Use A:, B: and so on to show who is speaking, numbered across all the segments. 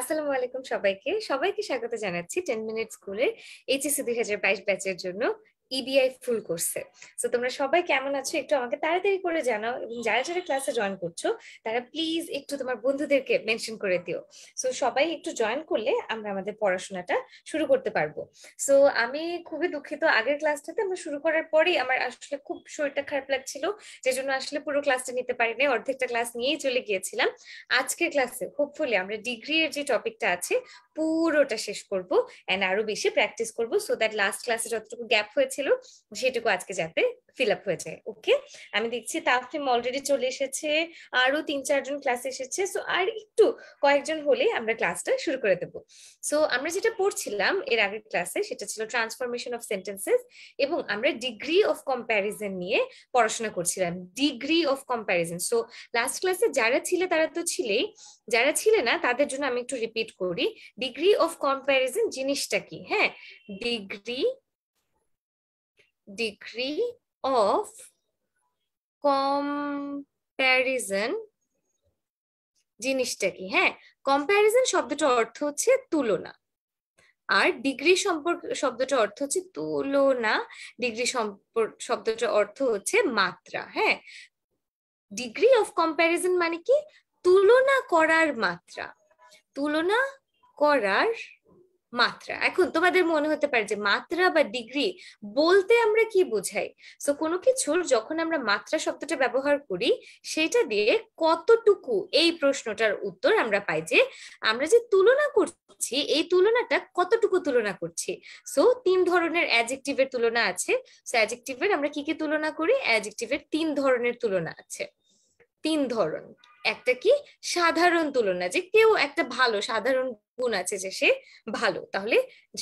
A: আসসালামু আলাইকুম সবাইকে সবাইকে স্বাগত জানাচ্ছি টেন মিনিট স্কুলের এইচএসসি দুই হাজার বাইশ ব্যাচের জন্য ইবিআই ফুল কোর্সে তো তোমরা সবাই কেমন আছো একটু আমাকে তাড়াতাড়ি করে জানাও এবং যারা যারা ক্লাসে জয়েন করছো তারা প্লিজ একটু তোমার বন্ধুদেরকে মেনশন করে দিও সো সবাই একটু জয়েন করলে আমরা আমাদের পড়াশোনাটা শুরু করতে পারবো সো আমি খুবই দুঃখিত আগের ক্লাসটাতে আমরা শুরু করার পরেই আমার আসলে খুব শরীরটা খারাপ লাগছিল যে জন্য আসলে পুরো ক্লাসটা নিতে পারিনি অর্ধেকটা ক্লাস নিয়েই চলে গিয়েছিলাম আজকের ক্লাসে হোপফুলি আমরা ডিগ্রি এর যে টপিকটা আছে পুরোটা শেষ করবো অ্যান্ড আরো বেশি প্র্যাকটিস করবো সো দ্যাট লাস্ট ক্লাসে যতটুকু গ্যাপ হয়েছে ছিল সেটুকু আজকে যাতে ফিল আপ হয়ে যায় ওকে আমি দেখছি তাফিম অলরেডি চলে এসেছে আরো তিন চারজন ক্লাস এসেছে সো আর একটু কয়েকজন হলে আমরা ক্লাসটা শুরু করে দেব সো আমরা যেটা পড়ছিলাম এর আগের ক্লাসে সেটা ছিল ট্রান্সফরমেশন অফ সেন্টেন্সেস এবং আমরা ডিগ্রি অফ কম্প্যারিজন নিয়ে পড়াশোনা করছিলাম degree of comparison so last ক্লাসে যারা ছিল তারা তো ছিলেই যারা ছিল না তাদের জন্য আমি একটু রিপিট করি ডিগ্রি অফ কম্প্যারিজন জিনিসটা কি হ্যাঁ ডিগ্রি degree of comparison জিনিসটা কি হ্যাঁ কম্প্যারিজন শব্দটা অর্থ হচ্ছে তুলনা আর ডিগ্রি সম্পর্ক শব্দটা অর্থ হচ্ছে তুলনা ডিগ্রি শব্দটা অর্থ হচ্ছে মাত্রা হ্যাঁ ডিগ্রি অফ কম্প্যারিজন মানে কি তুলনা করার মাত্রা তুলনা করার মাত্রা এখন তোমাদের মনে হতে পারে যে মাত্রা বা ডিগ্রি বলতে আমরা কি বুঝাই সো কোনো কিছুর যখন আমরা মাত্রা শব্দটা ব্যবহার করি সেটা দিয়ে কতটুকু এই প্রশ্নটার উত্তর আমরা পাই যে আমরা যে তুলনা করছি এই তুলনাটা কতটুকু তুলনা করছি সো তিন ধরনের অ্যাজেক্টিভের তুলনা আছে সো অ্যাজেক্টিভের আমরা কি কি তুলনা করি অ্যাজেক্টিভের তিন ধরনের তুলনা আছে তিন ধরন একটা কি সাধারণ তুলনা যে কেউ একটা ভালো সাধারণ গুণ আছে যে সে ভালো তাহলে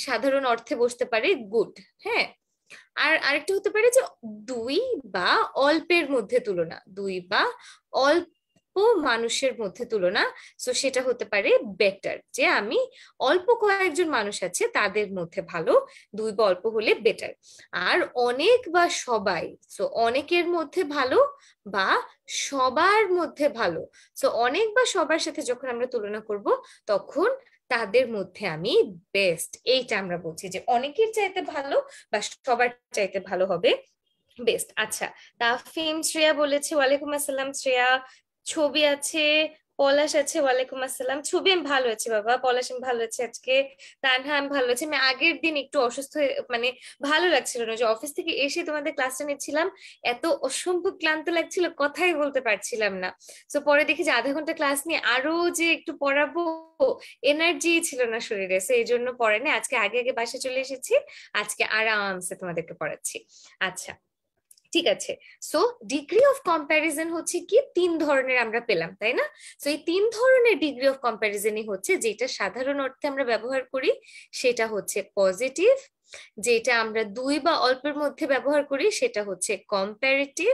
A: সাধারণ অর্থে বসতে পারে গুড হ্যাঁ আর আরেকটা হতে পারে যে দুই বা অল্পের মধ্যে তুলনা দুই বা অল্প মানুষের মধ্যে তুলনা সো সেটা হতে পারে বেটার যে আমি অল্প কয়েকজন মানুষ আছে তাদের মধ্যে ভালো দুই বা অল্প হলে বেটার আর অনেক বা সবাই সো অনেকের মধ্যে ভালো বা সবার মধ্যে ভালো সো অনেক বা সবার সাথে যখন আমরা তুলনা করব তখন তাদের মধ্যে আমি বেস্ট এইটা আমরা বলছি যে অনেকের চাইতে ভালো বা সবার চাইতে ভালো হবে বেস্ট আচ্ছা তা ফিম শ্রেয়া বলেছে ওয়ালাইকুম আসসালাম শ্রেয়া ছবি আছে পলাশ আছে ওয়ালাইকুম আসসালাম ছবি আমি ভালো আছি বাবা পলাশ আমি ভালো আছি আজকে তানহা আমি ভালো আছি আমি আগের দিন একটু অসুস্থ মানে ভালো লাগছিল না যে অফিস থেকে এসে তোমাদের ক্লাসটা নিচ্ছিলাম এত অসম্ভব ক্লান্ত লাগছিল কথাই বলতে পারছিলাম না তো পরে দেখি যে আধা ঘন্টা ক্লাস নিয়ে আরো যে একটু পড়াবো এনার্জি ছিল না শরীরে সে এই জন্য পড়ে না আজকে আগে আগে বাসা চলে এসেছি আজকে আরামসে তোমাদেরকে পড়াচ্ছি আচ্ছা ঠিক আছে সো ডিগ্রি অফ কম্প্যারিজন হচ্ছে কি তিন ধরনের আমরা পেলাম তাই না সো এই তিন ধরনের ডিগ্রি অফ কম্প্যারিজনই হচ্ছে যেটা সাধারণ অর্থে আমরা ব্যবহার করি সেটা হচ্ছে পজিটিভ যেটা আমরা দুই বা অল্পের মধ্যে ব্যবহার করি সেটা হচ্ছে কম্প্যারেটিভ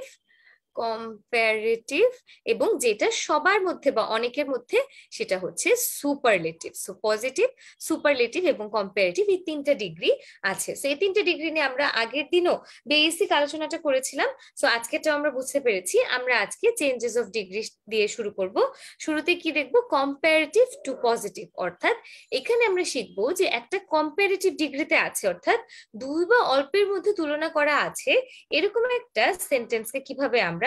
A: কম্পারেটিভ এবং যেটা সবার মধ্যে বা অনেকের মধ্যে সেটা হচ্ছে সুপারলেটিভ সো পজিটিভ সুপারলেটিভ এবং কম্পারেটিভ এই তিনটা ডিগ্রি আছে সো এই তিনটা ডিগ্রি নিয়ে আমরা আগের দিনও বেসিক আলোচনাটা করেছিলাম সো তো আমরা বুঝতে পেরেছি আমরা আজকে চেঞ্জেস অফ ডিগ্রি দিয়ে শুরু করব শুরুতে কি দেখব কম্পারেটিভ টু পজিটিভ অর্থাৎ এখানে আমরা শিখবো যে একটা কম্পারেটিভ ডিগ্রিতে আছে অর্থাৎ দুই বা অল্পের মধ্যে তুলনা করা আছে এরকম একটা সেন্টেন্সকে কিভাবে আমরা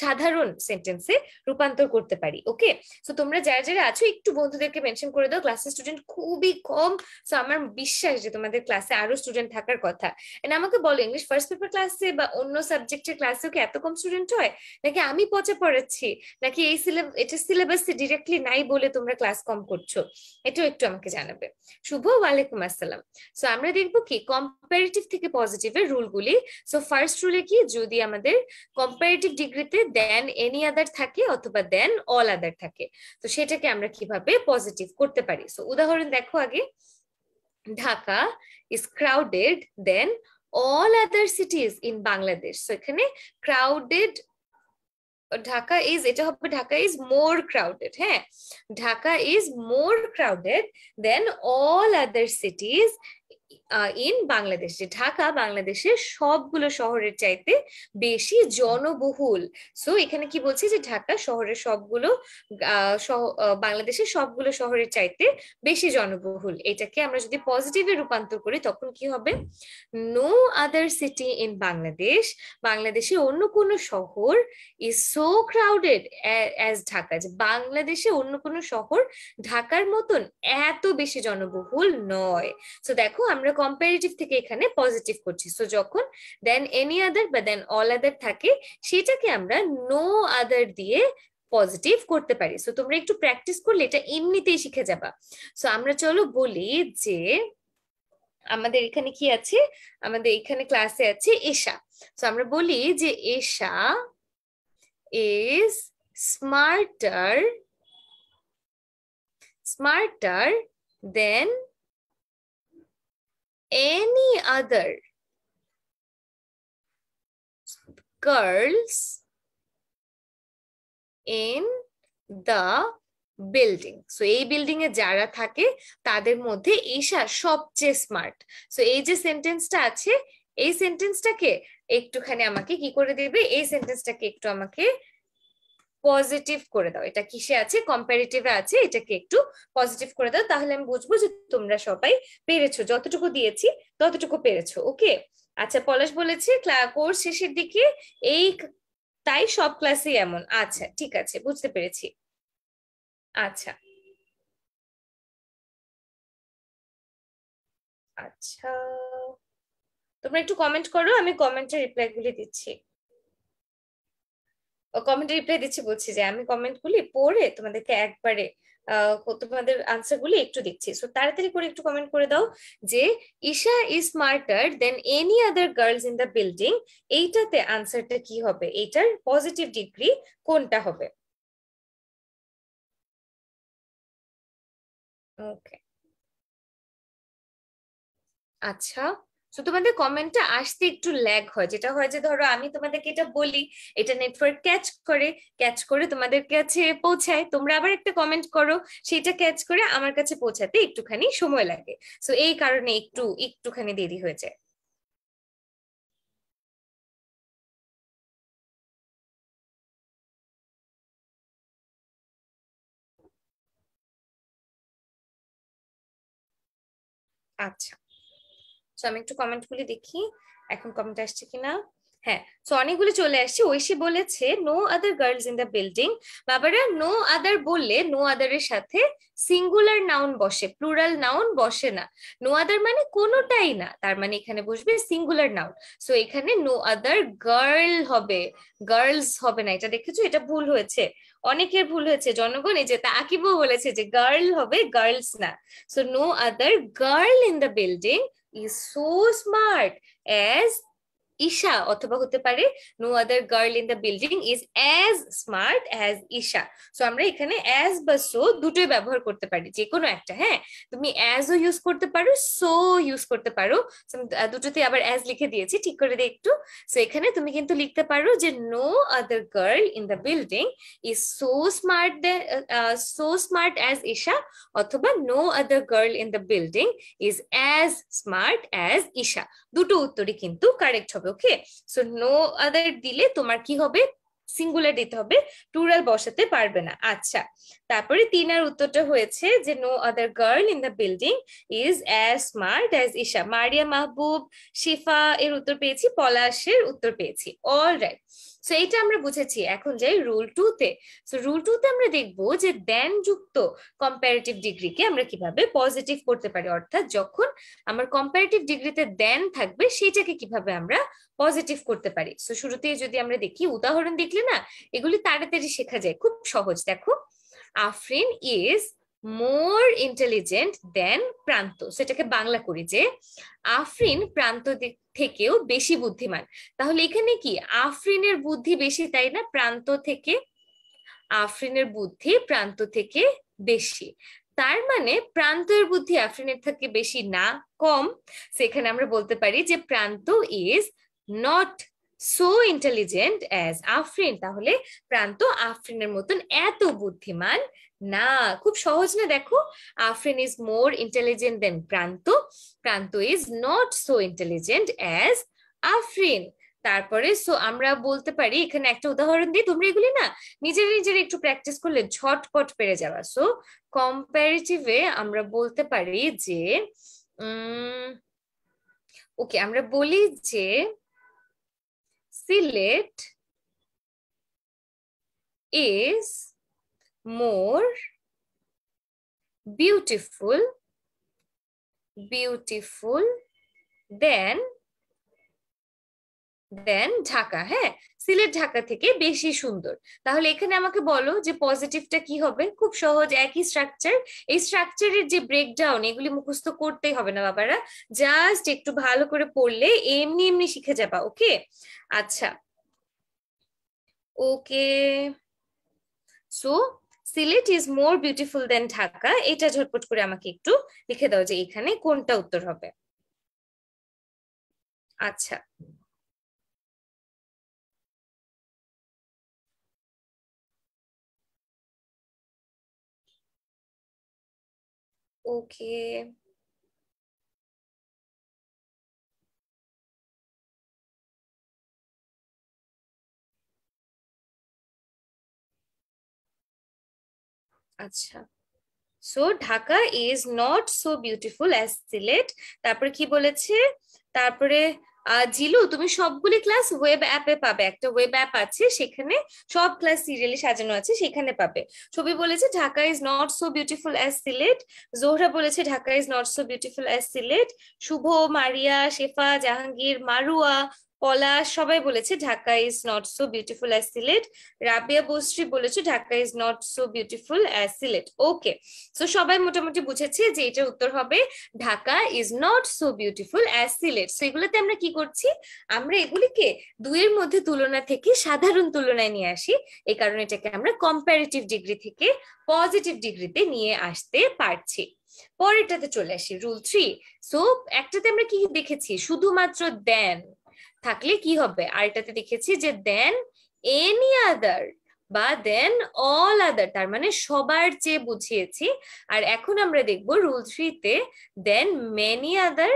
A: সাধারণ সেন্টেন্সে রূপান্তর করতে পারি ওকে তো তোমরা যারা যারা আছো একটু বন্ধুদেরকে মেনশন করে দাও ক্লাসের স্টুডেন্ট খুবই কম সো আমার বিশ্বাস যে তোমাদের ক্লাসে আরো স্টুডেন্ট থাকার কথা এন্ড আমাকে বলো ইংলিশ ফার্স্ট পেপার ক্লাসে বা অন্য সাবজেক্টের ক্লাসেও কি এত কম স্টুডেন্ট হয় নাকি আমি পচে পড়াচ্ছি নাকি এই সিলেবাস এটা সিলেবাসে ডিরেক্টলি নাই বলে তোমরা ক্লাস কম করছো এটাও একটু আমাকে জানাবে শুভ ওয়ালাইকুম আসসালাম সো আমরা দেখবো কি কম্পারেটিভ থেকে পজিটিভের রুলগুলি সো ফার্স্ট রুলে কি যদি আমাদের কম্পারেটিভ ডিগ্রিতে দেন এনি আদার থাকে অথবা দেন অল আদার থাকে তো সেটাকে আমরা কিভাবে পজিটিভ করতে পারি সো উদাহরণ দেখো আগে Dhaka is crowded than all other cities in Bangladesh so এখানে ক্রাউডেড ঢাকা ইজ এটা হবে ঢাকা ইজ মোর ক্রাউডেড হ্যাঁ Dhaka is more crowded than all other cities in বাংলাদেশে ঢাকা বাংলাদেশের সবগুলো শহরের চাইতে বেশি জনবহুল সো এখানে কি বলছি যে ঢাকা শহরের সবগুলো বাংলাদেশের সবগুলো শহরের চাইতে বেশি জনবহুল এটাকে আমরা যদি পজিটিভে রূপান্তর করি তখন কি হবে no other city in Bangladesh বাংলাদেশে অন্য কোনো শহর is so crowded as Dhaka যে বাংলাদেশে অন্য কোনো শহর ঢাকার মতন এত বেশি জনবহুল নয় সো দেখো আমরা কম্পারিটিভ থেকে এখানে পজিটিভ করছি সো যখন দেন এনি আদার বা দেন অল আদার থাকে সেটাকে আমরা নো আদার দিয়ে পজিটিভ করতে পারি সো তোমরা একটু প্র্যাকটিস করলে এটা এমনিতেই শিখে যাবা সো আমরা চলো বলি যে আমাদের এখানে কি আছে আমাদের এখানে ক্লাসে আছে এশা সো আমরা বলি যে Esha is smarter smarter than
B: any other
A: girls in the building so এই বিল্ডিং এ যারা থাকে তাদের মধ্যে ঈশা সবচেয়ে স্মার্ট সো এই যে সেন্টেন্সটা আছে এই সেন্টেন্সটাকে একটুখানি আমাকে কি করে দেবে এই সেন্টেন্সটাকে একটু আমাকে পজিটিভ করে দাও এটা কিসে আছে কম্পারেটিভে আছে এটাকে একটু পজিটিভ করে দাও তাহলে আমি বুঝবো যে তোমরা সবাই পেরেছো যতটুকু দিয়েছি ততটুকু পেরেছো ওকে আচ্ছা পলাশ বলেছে কোর্স শেষের দিকে এই তাই সব ক্লাসে এমন আচ্ছা ঠিক আছে বুঝতে পেরেছি আচ্ছা আচ্ছা তোমরা একটু কমেন্ট করো আমি কমেন্টের রিপ্লাইগুলি দিচ্ছি কমেন্ট রিপ্লাই দিচ্ছি বলছি যে আমি কমেন্ট গুলি পড়ে তোমাদেরকে একবারে তোমাদের আনসার গুলি একটু দেখছি সো তাড়াতাড়ি করে একটু কমেন্ট করে দাও যে Isha is smarter than any other girls in the building এইটাতে আনসারটা কি হবে এইটার পজিটিভ ডিগ্রি কোনটা হবে ওকে আচ্ছা সো তোমাদের কমেন্টটা আসতে একটু ল্যাগ হয় যেটা হয় যে ধরো আমি তোমাদেরকে এটা বলি এটা নেটওয়ার্ক ক্যাচ করে ক্যাচ করে তোমাদের কাছে পৌঁছায় তোমরা আবার একটা কমেন্ট করো সেটা ক্যাচ করে আমার কাছে পৌঁছাতে একটুখানি সময় লাগে সো এই কারণে একটু একটুখানি দেরি হয়ে যায় আচ্ছা সো আমি একটু কমেন্টগুলি দেখি এখন কমেন্ট আসছে কিনা হ্যাঁ সো অনেকগুলো চলে আসছে ঐশী বলেছে no other girls in the building বাবারা নো আদার বললে নো আদারের সাথে সিঙ্গুলার নাউন বসে প্লুরাল নাউন বসে না নো আদার মানে কোনোটাই না তার মানে এখানে বসবে সিঙ্গুলার নাউন সো এখানে নো আদার গার্ল হবে গার্লস হবে না এটা দেখেছো এটা ভুল হয়েছে অনেকের ভুল হয়েছে জনগণ এই যে তা আকিবও বলেছে যে গার্ল হবে গার্লস না so no other girl in the building is so smart as Isha অথবা হতে পারে no other girl in the building is as smart as Isha so আমরা এখানে অ্যাজ বা সো দুটোই ব্যবহার করতে পারি যে কোনো একটা হ্যাঁ তুমি অ্যাজ ও ইউজ করতে পারো সো ইউজ করতে পারো দুটোতে আবার অ্যাজ লিখে দিয়েছি ঠিক করে দিই একটু সো এখানে তুমি কিন্তু লিখতে পারো যে no other girl in the building is so smart so smart as Isha অথবা no other girl in the building is as smart as Isha দুটো উত্তরই কিন্তু কারেক্ট হবে ওকে সো নো আদার দিলে তোমার কি হবে সিঙ্গুলার দিতে হবে প্লুরাল বসাতে পারবে না আচ্ছা তারপরে তিন আর উত্তরটা হয়েছে যে no other girl in the building is as smart as Isha Maria Mahbub Shifa এর উত্তর পেয়েছি পলাশের উত্তর পেয়েছি অল রাইট সো এইটা আমরা বুঝেছি এখন যাই রুল টু তে সো রুল টু তে আমরা দেখবো যে দেন যুক্ত কম্পারেটিভ ডিগ্রিকে আমরা কিভাবে পজিটিভ করতে পারি অর্থাৎ যখন আমার কম্পারেটিভ ডিগ্রিতে দেন থাকবে সেটাকে কিভাবে আমরা পজিটিভ করতে পারি সো শুরুতেই যদি আমরা দেখি উদাহরণ দেখলে না এগুলি তাড়াতাড়ি শেখা যায় খুব সহজ দেখো Afrin is more intelligent than Pranto সেটাকে বাংলা করি যে আফরিন প্রান্ত থেকেও বেশি বুদ্ধিমান তাহলে এখানে কি আফরিনের বুদ্ধি বেশি তাই না প্রান্ত থেকে আফরিনের বুদ্ধি প্রান্ত থেকে বেশি তার মানে প্রান্তের বুদ্ধি আফরিনের থেকে বেশি না কম সেখানে আমরা বলতে পারি যে Pranto is not so intelligent as Afrin তাহলে প্রান্ত আফরিনের মতন এত বুদ্ধিমান না খুব সহজ না দেখো Afrin is more intelligent than Pranto Pranto is not so intelligent as Afrin তারপরে সো আমরা বলতে পারি এখানে একটা উদাহরণ দিই তোমরা এগুলি না নিজের নিজের একটু প্র্যাকটিস করলে ঝটপট পেরে যাওয়া সো কম্পারেটিভে আমরা বলতে পারি যে উম ওকে আমরা বলি যে Sillet is more beautiful, beautiful than দেন ঢাকা হ্যাঁ সিলেট ঢাকা থেকে বেশি সুন্দর তাহলে এখানে আমাকে বলো যে পজিটিভটা কি হবে খুব সহজ একই স্ট্রাকচার এই স্ট্রাকচারের যে ব্রেকডাউন এগুলি মুখস্থ করতেই হবে না বাবারা জাস্ট একটু ভালো করে পড়লে এমনি এমনি শিখে যাবা ওকে আচ্ছা okay so Sylhet is more beautiful than Dhaka এটা ঝটপট করে আমাকে একটু লিখে দাও যে এখানে কোনটা উত্তর হবে আচ্ছা
B: Okay.
A: আচ্ছা so Dhaka is not so beautiful as Sylhet তারপরে কি বলেছে তারপরে জিলু তুমি সবগুলি ক্লাস ওয়েব অ্যাপে পাবে একটা ওয়েব অ্যাপ আছে সেখানে সব ক্লাস সিরিয়ালি সাজানো আছে সেখানে পাবে ছবি বলেছে Dhaka is not so beautiful as Sylhet Zohra বলেছে Dhaka is not so beautiful as Sylhet Shuvo Maria Shefa Jahangir Marua Palash সবাই বলেছে Dhaka is not so beautiful as Sylhet Rabeya Boshri বলেছে Dhaka is not so beautiful as Sylhet okay so সবাই মোটামুটি বুঝেছে যে এটার উত্তর হবে Dhaka is not so beautiful as Sylhet so এগুলোতে আমরা কি করছি আমরা এগুলিকে দুইয়ের মধ্যে তুলনা থেকে সাধারণ তুলনায় নিয়ে আসি এই কারণে এটাকে আমরা কম্পারেটিভ ডিগ্রি থেকে পজিটিভ ডিগ্রিতে নিয়ে আসতে পারছি পরেরটাতে চলে আসি রুল থ্রি সো একটাতে আমরা কি দেখেছি শুধুমাত্র দেন থাকলে কি হবে আর এটাতে দেখেছি যে দেন এনি আদার বা দেন অল আদার তার মানে সবার চেয়ে বুঝিয়েছি আর এখন আমরা দেখব রুল থ্রিতে দেন মেনি আদার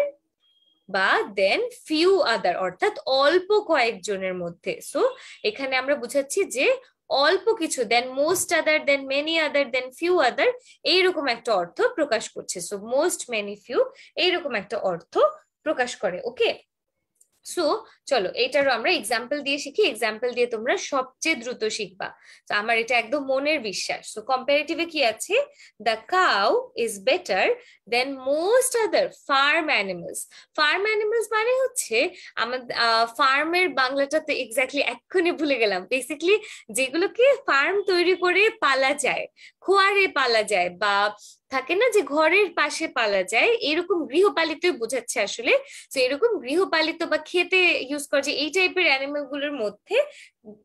A: বা দেন ফিউ আদার অর্থাৎ অল্প কয়েকজনের মধ্যে সো এখানে আমরা বুঝাচ্ছি যে অল্প কিছু than most other than many other than few other এইরকম একটা অর্থ প্রকাশ করছে সো মোস্ট মেনি ফিউ এইরকম একটা অর্থ প্রকাশ করে ওকে সো চলো এটারও আমরা এক্সাম্পল দিয়ে শিখি এক্সাম্পল দিয়ে তোমরা সবচেয়ে দ্রুত শিখবা তো আমার এটা একদম মনের বিশ্বাস সো কম্পারেটিভে কি আছে the cow is better than most other farm animals farm animals মানে হচ্ছে আমাদের ফার্মের বাংলাটা তো এক্স্যাক্টলি এক্ষুনি ভুলে গেলাম বেসিকলি যেগুলোকে ফার্ম তৈরি করে পালা যায় খোয়ারে পালা যায় বা থাকে না যে ঘরের পাশে পালা যায় এরকম গৃহপালিত বোঝাচ্ছে আসলে তো এরকম গৃহপালিত বা খেতে ইউজ করে যে এই টাইপের অ্যানিমেল গুলোর মধ্যে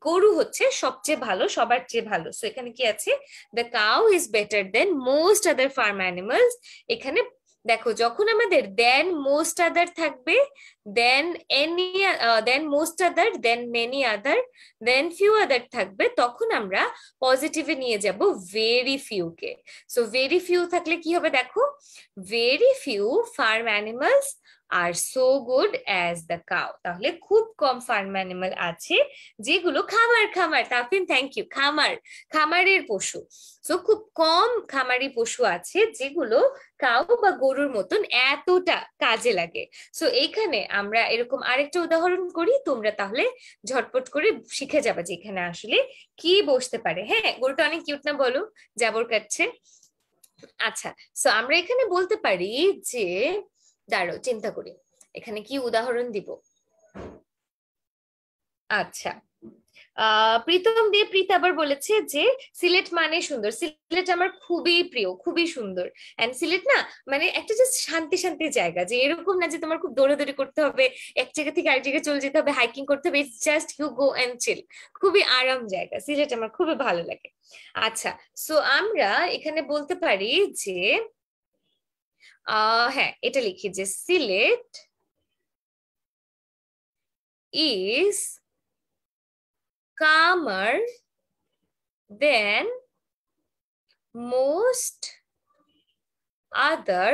A: গরু হচ্ছে সবচেয়ে ভালো সবার চেয়ে ভালো সো এখানে কি আছে the cow is better than most other farm animals এখানে দেখো যখন আমাদের দেন মোস্ট আদার থাকবে than any than most other than many other than few other থাকবে তখন আমরা পজিটিভে নিয়ে যাব ভেরি ফিউকে সো ভেরি ফিউ থাকলে কি হবে দেখো ভেরি ফিউ ফার্ম অ্যানিমালস আর so good as the cow তাহলে খুব কম ফার্ম অ্যানিমাল আছে যেগুলো খামার খামার তাফিন থ্যাংক ইউ খামার খামারের পশু সো খুব কম খামারি পশু আছে যেগুলো কাউ বা গরুর মতন এতটা কাজে লাগে সো এইখানে আমরা এরকম আরেকটা উদাহরণ করি তোমরা তাহলে ঝটপট করে শিখে যাবে যে এখানে আসলে কি বসতে পারে হ্যাঁ গরুটা অনেক কিউট না বলো যাবর কাটছে আচ্ছা সো আমরা এখানে বলতে পারি যে দাঁড়ো চিন্তা করি এখানে কি উদাহরণ দিব আচ্ছা প্রীতম দিয়ে প্রীত আবার বলেছে যে সিলেট মানে সুন্দর সিলেট আমার খুবই প্রিয় খুবই সুন্দর এন্ড সিলেট না মানে একটা জাস্ট শান্তি শান্তি জায়গা যে এরকম না যে তোমার খুব দৌড়াদৌড়ি করতে হবে এক জায়গা থেকে আরেক জায়গায় চলে যেতে হবে হাইকিং করতে হবে it's just you go and chill খুবই আরাম জায়গা সিলেট আমার খুবই ভালো লাগে আচ্ছা সো আমরা এখানে বলতে পারি যে হ্যাঁ এটা লিখি যে Sylhet is calmer than most other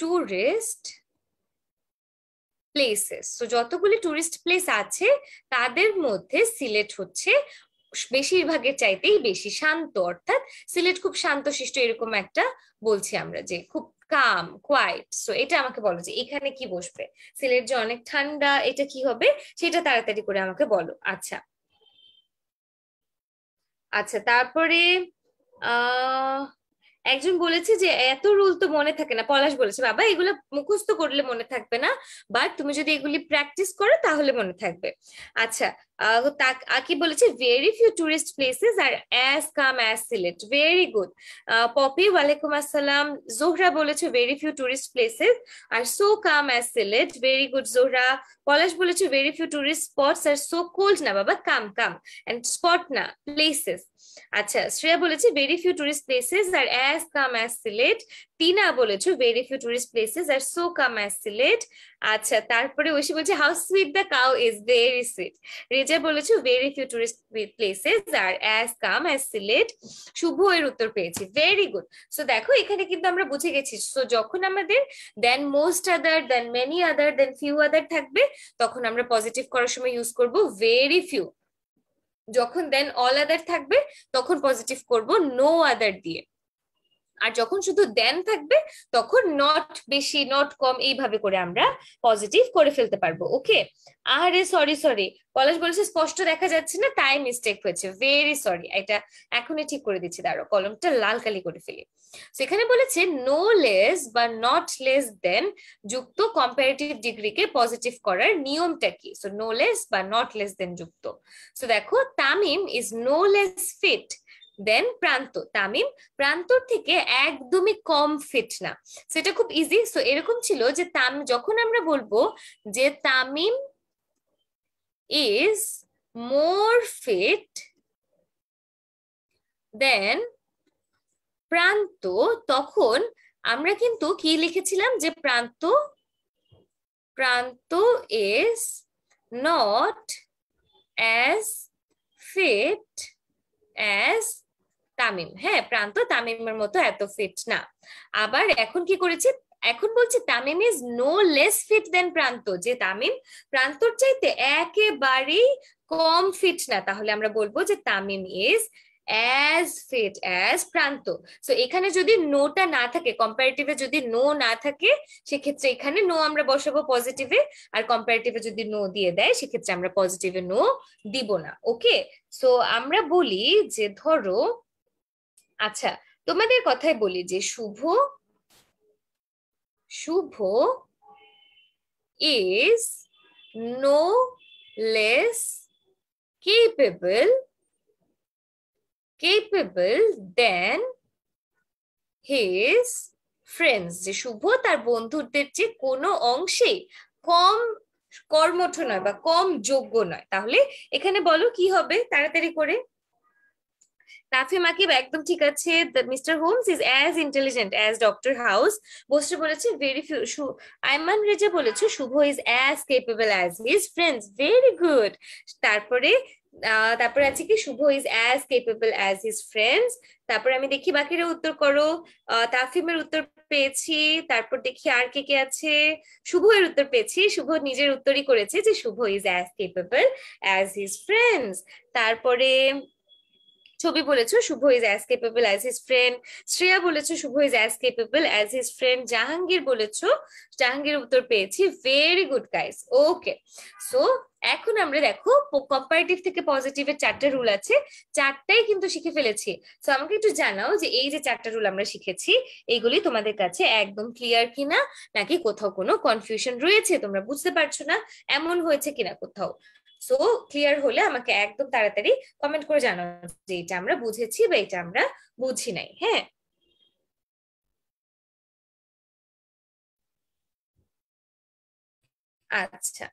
A: tourist places তো যতগুলি টুরিস্ট প্লেস আছে তাদের মধ্যে সিলেট হচ্ছে বেশিরভাগের চাইতেই বেশি শান্ত অর্থাৎ সিলেট খুব শান্তশিষ্ট এরকম একটা বলছি আমরা যে খুব কাম কোয়াইট সো এটা আমাকে বলো যে এখানে কি বসবে সিলেট যে অনেক ঠান্ডা এটা কি হবে সেটা তাড়াতাড়ি করে আমাকে বলো আচ্ছা আচ্ছা তারপরে একজন বলেছে যে এত রুল তো মনে থাকে না পলাশ বলেছে বাবা এগুলো মুখস্থ করলে মনে থাকবে না বাট তুমি যদি এগুলি প্র্যাকটিস করো তাহলে মনে থাকবে আচ্ছা আকি বলেছে ভেরি ফিউ টুরিস্ট প্লেসেস আর as calm as Sylhet very good Popi ওয়ালাইকুম আসসালাম জোহরা বলেছে very few tourist places are so calm as Sylhet very good Zohra Palash বলেছে very few tourist spots are so cold না বাবা কাম কাম অ্যান্ড স্পট না প্লেসেস আচ্ছা শ্রেয়া বলেছে very few tourist places আর as calm as Sylhet Tina বলেছো very few tourist places are so কাম অ্যাসিলেট আচ্ছা তারপরে ঐশী বলছে how sweet the cow is very sweet Reza বলেছো ভেরি ফিউ টুরিস্ট প্লেসেস আর অ্যাজ কাম অ্যাসিলেট শুভ এর উত্তর পেয়েছি ভেরি গুড সো দেখো এখানে কিন্তু আমরা বুঝে গেছি সো যখন আমাদের than most other than many other than few other থাকবে তখন আমরা পজিটিভ করার সময় ইউজ করব ভেরি ফিউ যখন দেন অল আদার থাকবে তখন পজিটিভ করব নো আদার দিয়ে আর যখন শুধু দেন থাকবে তখন নট বেশি নট কম এইভাবে করে আমরা পজিটিভ করে ফেলতে পারবো ওকে আরে সরি সরি পলাশ বলেছে স্পষ্ট দেখা যাচ্ছে না তাই মিস্টেক হয়েছে ভেরি সরি এটা এখনই ঠিক করে দিচ্ছি দাঁড়ো কলমটা লাল কালি করে ফেলি সেখানে বলেছে নো লেস বা নট লেস দেন যুক্ত কম্পারেটিভ ডিগ্রিকে পজিটিভ করার নিয়মটা কি সো নো লেস বা নট লেস দেন যুক্ত সো দেখো Tamim is no less fit than Pranto Tamim প্রান্তর থেকে একদমই কম ফিট না সেটা খুব ইজি সো এরকম ছিল যে তাম যখন আমরা বলবো যে Tamim is more fit than Pranto তখন আমরা কিন্তু কি লিখেছিলাম যে Pranto Pranto is not as fit as Tamim হ্যাঁ প্রান্ত তামিমের মতো এত ফিট না আবার এখন কি করেছে এখন বলছে Tamim is no less fit than Pranto যে তামিম প্রান্তর চাইতে একেবারেই কম ফিট না তাহলে আমরা বলবো যে Tamim is as fit as Pranto so এখানে যদি নোটা না থাকে কম্পারেটিভে যদি নো না থাকে সেক্ষেত্রে এখানে নো আমরা বসাবো পজিটিভে আর কম্পারেটিভে যদি নো দিয়ে দেয় সেক্ষেত্রে আমরা পজিটিভে নো দিব না ওকে সো আমরা বলি যে ধরো আচ্ছা তোমাদের কথাই বলি যে Shuvo Shuvo is no less capable capable than his friends যে শুভ তার বন্ধুদের যে কোনো অংশে কম কর্মঠ নয় বা কম যোগ্য নয় তাহলে এখানে বলো কি হবে তাড়াতাড়ি করে নাফিম আকিব একদম ঠিক আছে mister Holmes is as intelligent as doctor House বসে বলেছে ভেরি ফিউ আইমান রেজা বলেছে Shuvo is as capable as his friends very good তারপরে তারপরে আছে কি Shuvo is as capable as his friends তারপরে আমি দেখি বাকিরা উত্তর করো তাফিমের উত্তর পেয়েছি তারপর দেখি আর কে কে আছে শুভ এর উত্তর পেয়েছি শুভ নিজের উত্তরই করেছে যে Shuvo is as capable as his friends তারপরে ছবি বলেছো Shuvo is as capable as his friend Shreya বলেছো Shuvo is as capable as his friend Jahangir বলেছো জাহাঙ্গীর উত্তর পেয়েছি very good guys okay so এখন আমরা দেখো কম্পারেটিভ থেকে পজিটিভের চারটে রুল আছে চারটাই কিন্তু শিখে ফেলেছি তো আমাকে একটু জানাও যে এই যে চারটা রুল আমরা শিখেছি এইগুলি তোমাদের কাছে একদম ক্লিয়ার কিনা নাকি কোথাও কোনো কনফিউশন রয়েছে তোমরা বুঝতে পারছো না এমন হয়েছে কিনা কোথাও সো ক্লিয়ার হলে আমাকে একদম তাড়াতাড়ি কমেন্ট করে জানাও যে এটা আমরা বুঝেছি বা এটা আমরা বুঝি নাই হ্যাঁ
B: আচ্ছা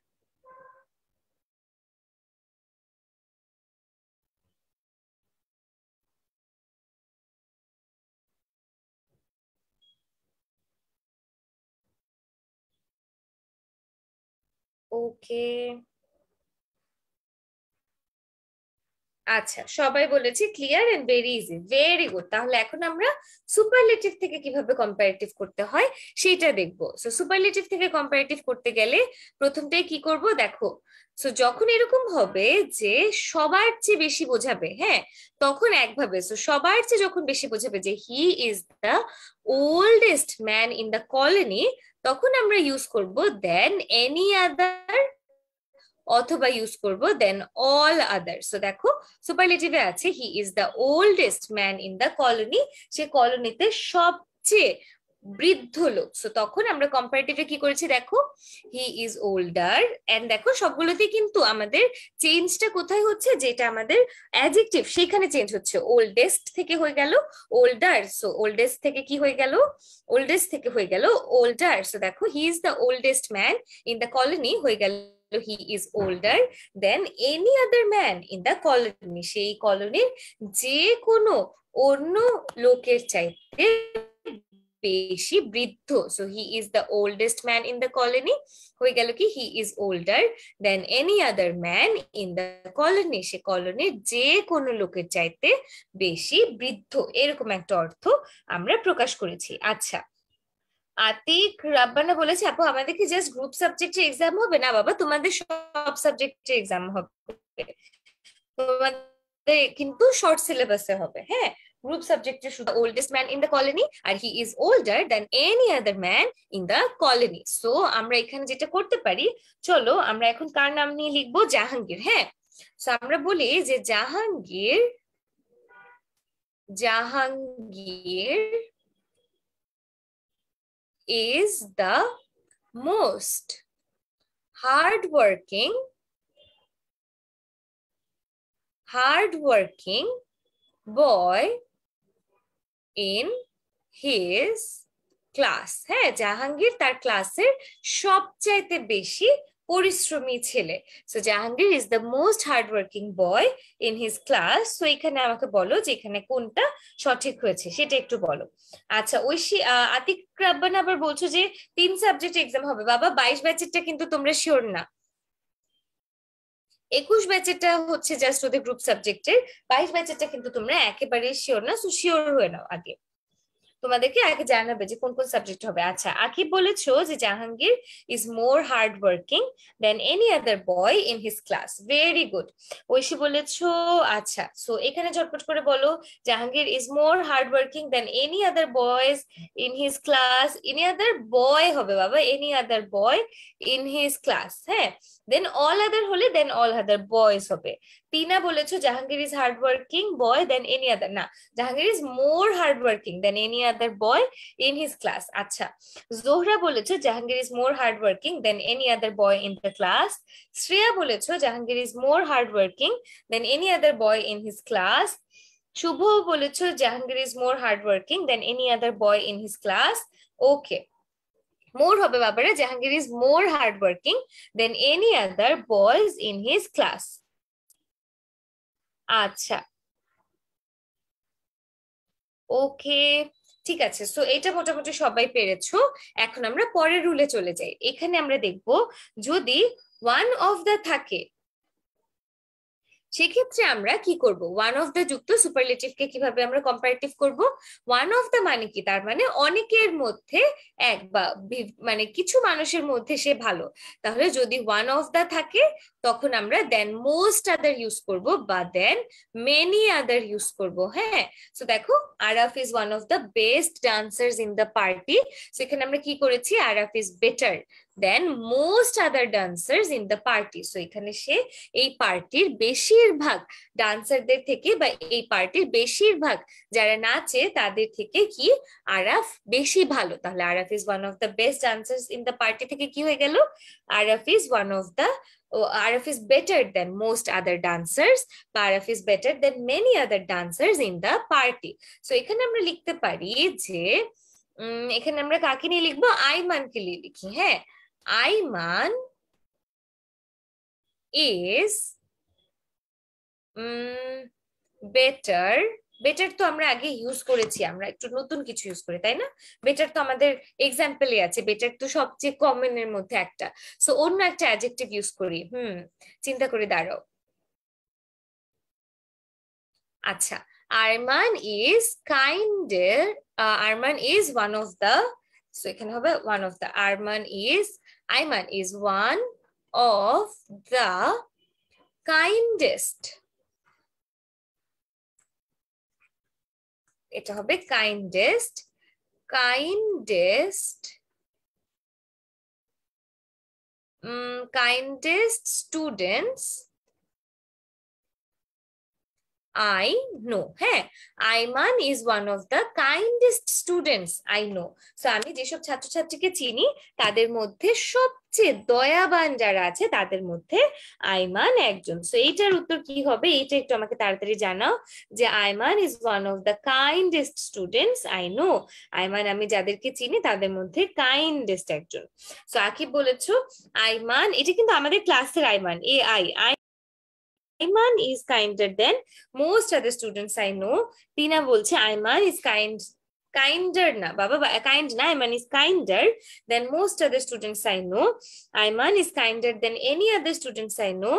B: ওকে okay.
A: আচ্ছা সবাই বলেছি clear and very easy very good তাহলে এখন আমরা সুপারলেটিভ থেকে কিভাবে কম্পারেটিভ করতে হয় সেটা দেখব সো সুপারলেটিভ থেকে কম্পারেটিভ করতে গেলে প্রথমটাই কি করব দেখো সো যখন এরকম হবে যে সবার চেয়ে বেশি বোঝাবে হ্যাঁ তখন একভাবে সো সবার চেয়ে যখন বেশি বোঝাবে যে he is the oldest man in the colony তখন আমরা ইউজ করব দেন এনি আদার অথবা ইউজ করব দেন অল আদার সো দেখো সুপারলেটিভে আছে he is the oldest man in the colony সে কলোনিতে সবচেয়ে বৃদ্ধ লোক সো তখন আমরা কম্পারেটিভে কি করেছি দেখো হি ইজ ওল্ডার এন্ড দেখো সবগুলোতে কিন্তু আমাদের চেঞ্জটা কোথায় হচ্ছে যেটা আমাদের অ্যাজেক্টিভ সেখানে চেঞ্জ হচ্ছে ওল্ডেস্ট থেকে হয়ে গেল ওল্ডার সো ওল্ডেস্ট থেকে কি হয়ে গেল ওল্ডেস্ট থেকে হয়ে গেল ওল্ডার সো দেখো he is the oldest man in the colony হয়ে গেল he is older than any other man in the colony সেই কলোনির যে কোনো অন্য লোকের চাইতে বেশি বৃদ্ধ so he is the oldest man in the colony হয়ে গেল কি he is older than any other man in the colony সে কলোনির যে কোনো লোকের চাইতে বেশি বৃদ্ধ এরকম একটা অর্থ আমরা প্রকাশ করেছি আচ্ছা আতিক রাব্বানা বলেছে আপু আমাদের কি জাস্ট গ্রুপ সাবজেক্টে এক্সাম হবে না বাবা তোমাদের সব সাবজেক্টে এক্সাম হবে তোমাদের কিন্তু শর্ট সিলেবাসে হবে হ্যাঁ গ্রুপ সাবজেক্টে শুধু oldest man in the colony আর he is older than any any man in in colony so আমরা এখানে যেটা করতে পারি চলো আমরা এখন কার নাম নিয়ে লিখবো জাহাঙ্গীর হ্যাঁ সো আমরা বলি যে Jahangir Jahangir is the most hardworking, hardworking boy in his class. Hey, Jahangir, that class is shop chaite beshi পরিশ্রমী ছেলে so Jahangir is the most hardworking boy in his class so এখানে আমাকে বলো যে এখানে কোনটা সঠিক হয়েছে সেটা একটু বলো আচ্ছা ঐশী আতিক রাব্বান আবার বলছো যে তিন সাবজেক্ট এক্সাম হবে বাবা বাইশ ব্যাচেরটা কিন্তু তোমরা শিওর না একুশ ব্যাচেরটা হচ্ছে জাস্ট ওদের গ্রুপ সাবজেক্টের বাইশ ব্যাচেরটা কিন্তু তোমরা একেবারেই শিওর না সো শিওর হয়ে নাও আগে তোমাদেরকে আগে জানাবে যে কোন কোন সাবজেক্ট হবে আচ্ছা আকিব বলেছো যে Jahangir is more hard working than any other boy in his class very good Oishi বলেছো আচ্ছা সো এখানে ঝটপট করে বলো Jahangir is more hard working than any other boys in his class any other boy হবে বাবা any other boy in his class হ্যাঁ than all আদার হলে দেন অল আদার বয়স হবে টিনা বলেছো Jahangir is hard working boy than any other না Jahangir is more hard working than any other boy in his class আচ্ছা জোহরা বলেছো Jahangir is more hard working than any other boy in the class Shreya বলেছো Jahangir is more hard working than any other boy in his class Shuvo বলেছো Jahangir is more hard working than any other boy in his class okay মোর হবে ব্যাপারে Jahangir is more hard working than any other boys in his class আচ্ছা okay ঠিক আছে so এটা মোটামুটি সবাই পেরেছো এখন আমরা পরের রুলে চলে যাই এখানে আমরা দেখব যদি ওয়ান অফ দ্য থাকে সেক্ষেত্রে আমরা কি করব ওয়ান অফ দ্য যুক্ত সুপারলেটিভ কে কিভাবে আমরা কম্পারেটিভ করব ওয়ান অফ দ্য মানে কি তার মানে অনেকের মধ্যে এক বা মানে কিছু মানুষের মধ্যে সে ভালো তাহলে যদি ওয়ান অফ দ্য থাকে তখন আমরা দেন মোস্ট আদার ইউজ করব বা দেন মেনি আদার ইউজ করব হ্যাঁ সো দেখো Araf is one of the best dancers in the party so এখানে আমরা কি করেছি Araf is better than most other dancers in the party so এখানে সে এই পার্টির বেশিরভাগ ডান্সারদের থেকে বা এই পার্টির বেশিরভাগ যারা নাচে তাদের থেকে কি আরাফ বেশি ভালো তাহলে Araf is one of the best dancers in the party থেকে কি হয়ে গেল Araf is one of the Araf is better than most other dancers বা Araf is better than many other dancers in the party so এখানে আমরা লিখতে পারি যে এখানে আমরা কাকে নিয়ে লিখবো আইমানকে নিয়ে লিখি হ্যাঁ Ayman is better mm, better তো আমরা আগে ইউজ করেছি আমরা একটু নতুন কিছু ইউজ করি তাই না বেটার তো আমাদের এক্সাম্পলে আছে বেটার তো সবচেয়ে কমন এর মধ্যে একটা সো অন্য একটা অ্যাডজেক্টিভ ইউজ করি হুম চিন্তা করে দাঁড়াও আচ্ছা Arman is kinder Arman is one of the so এখানে হবে one of the Arman is Ayman is one of the kindest. will be kindest, kindest, um, kindest students I know হ্যাঁ Ayman is one of the kindest students I know so আমি যেসব ছাত্রছাত্রীকে চিনি তাদের মধ্যে সবচেয়ে দয়াবান যারা আছে তাদের মধ্যে আইমান একজন সো এইটার উত্তর কি হবে এইটা একটু আমাকে তাড়াতাড়ি জানাও যে Ayman is one of the kindest students I know Ayman আমি যাদেরকে চিনি তাদের মধ্যে কাইন্ডেস্ট একজন সো আকিব বলেছো আইমান এটা কিন্তু আমাদের ক্লাসের আইমান এ I I Ayman is kinder than most other students I know. Tina বলছে Ayman is kind kinder na baba kind na Ayman is kinder than most other students I know. Ayman is kinder than any other students I know.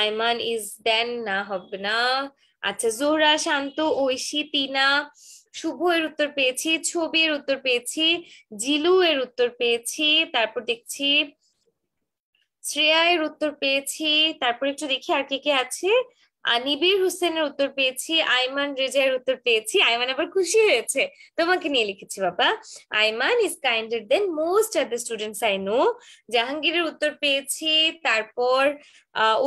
A: Ayman is than na হবে না আচ্ছা জোরা শান্ত ঐশী টিনা শুভ এর উত্তর পেয়েছি ছবি এর উত্তর পেয়েছি জিলু এর উত্তর পেয়েছি তারপর দেখছি শ্রেয়ায়ের উত্তর পেয়েছি তারপর একটু দেখি আর কে কে আছে আনিবির হোসেনের উত্তর পেয়েছি আইমান রেজায়ের উত্তর পেয়েছি আইমান আবার খুশি হয়েছে তোমাকে নিয়ে লিখেছি বাবা Ayman is kinder than most of the students I know জাহাঙ্গীরের উত্তর পেয়েছি তারপর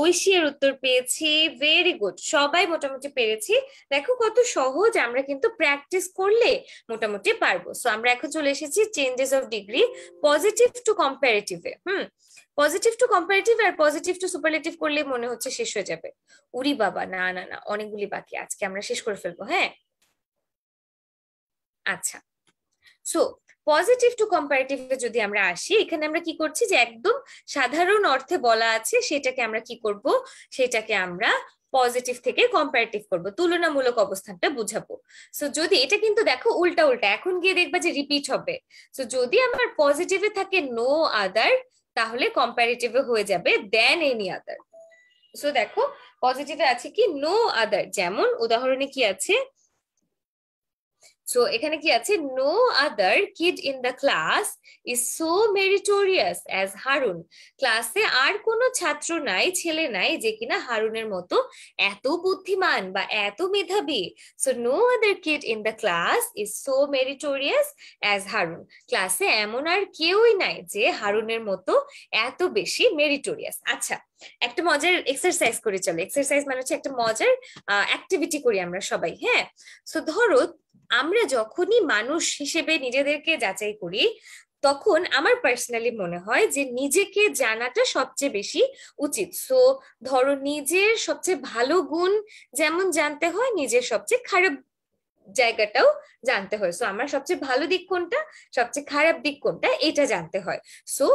A: ঐশিয়ার উত্তর পেয়েছি ভেরি গুড সবাই মোটামুটি পেরেছি দেখো কত সহজ আমরা কিন্তু প্র্যাকটিস করলে মোটামুটি পারবো সো আমরা এখন চলে এসেছি changes of degree positive to কম্পারেটিভে হুম পজিটিভ টু কম্পারেটিভ আর পজিটিভ টু সুপারলেটিভ করলে মনে হচ্ছে শেষ হয়ে যাবে উরি বাবা না না না অনেকগুলি বাকি আজকে আমরা শেষ করে ফেলবো হ্যাঁ আচ্ছা সো পজিটিভ টু কম্পারেটিভ যদি আমরা আসি এখানে আমরা কি করছি যে একদম সাধারণ অর্থে বলা আছে সেটাকে আমরা কি করব সেটাকে আমরা পজিটিভ থেকে কম্পারেটিভ করব তুলনামূলক অবস্থানটা বুঝাবো সো যদি এটা কিন্তু দেখো উল্টা উল্টা এখন গিয়ে দেখবা যে রিপিট হবে সো যদি আমার পজিটিভে থাকে নো আদার তাহলে কম্পারেটিভে হয়ে যাবে দেন এনি আদার সো দেখো পজিটিভে আছে কি নো আদার যেমন উদাহরণে কি আছে সো এখানে কি আছে no other kid in the class is so meritorious as Harun ক্লাসে আর কোনো ছাত্র নাই ছেলে নাই যে কিনা হারুনের মতো এত বুদ্ধিমান বা এত মেধাবী so no other kid in the class is so meritorious as Harun ক্লাসে এমন আর কেউই নাই যে হারুনের মতো এত বেশি মেরিটোরিয়াস আচ্ছা একটা মজার এক্সারসাইজ করে চলে এক্সারসাইজ মানে হচ্ছে একটা মজার অ্যাক্টিভিটি করি আমরা সবাই হ্যাঁ সো ধরো আমরা যখনই মানুষ হিসেবে নিজেদেরকে যাচাই করি তখন আমার পার্সোনালি মনে হয় যে নিজেকে জানাটা সবচেয়ে বেশি উচিত সো ধরো নিজের সবচেয়ে ভালো গুণ যেমন জানতে হয় নিজের সবচেয়ে খারাপ জায়গাটাও জানতে হয় সো আমার সবচেয়ে ভালো দিক কোনটা সবচেয়ে খারাপ দিক কোনটা এটা জানতে হয় সো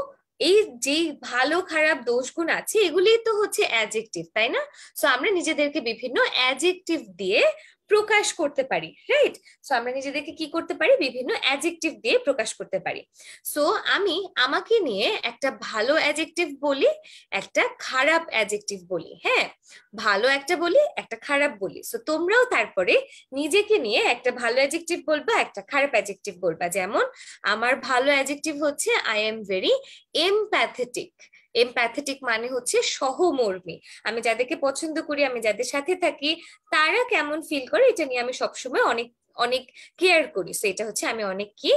A: এই যে ভালো খারাপ দোষগুণ আছে এগুলি তো হচ্ছে অ্যাজেক্টিভ তাই না সো আমরা নিজেদেরকে বিভিন্ন অ্যাজেক্টিভ দিয়ে প্রকাশ করতে পারি রাইট সো আমরা নিজেদেরকে কি করতে পারি বিভিন্ন অ্যাজেক্টিভ দিয়ে প্রকাশ করতে পারি সো আমি আমাকে নিয়ে একটা ভালো অ্যাজেক্টিভ বলি একটা খারাপ অ্যাজেক্টিভ বলি হ্যাঁ ভালো একটা বলি একটা খারাপ বলি সো তোমরাও তারপরে নিজেকে নিয়ে একটা ভালো অ্যাজেক্টিভ বলবা একটা খারাপ অ্যাজেক্টিভ বলবা যেমন আমার ভালো অ্যাজেক্টিভ হচ্ছে I am very empathetic empathetic মানে হচ্ছে সহমর্মী আমি যাদেরকে পছন্দ করি আমি যাদের সাথে থাকি তারা কেমন ফিল করে এটা নিয়ে আমি সবসময় অনেক অনেক কেয়ার করি সো এটা হচ্ছে আমি অনেক কি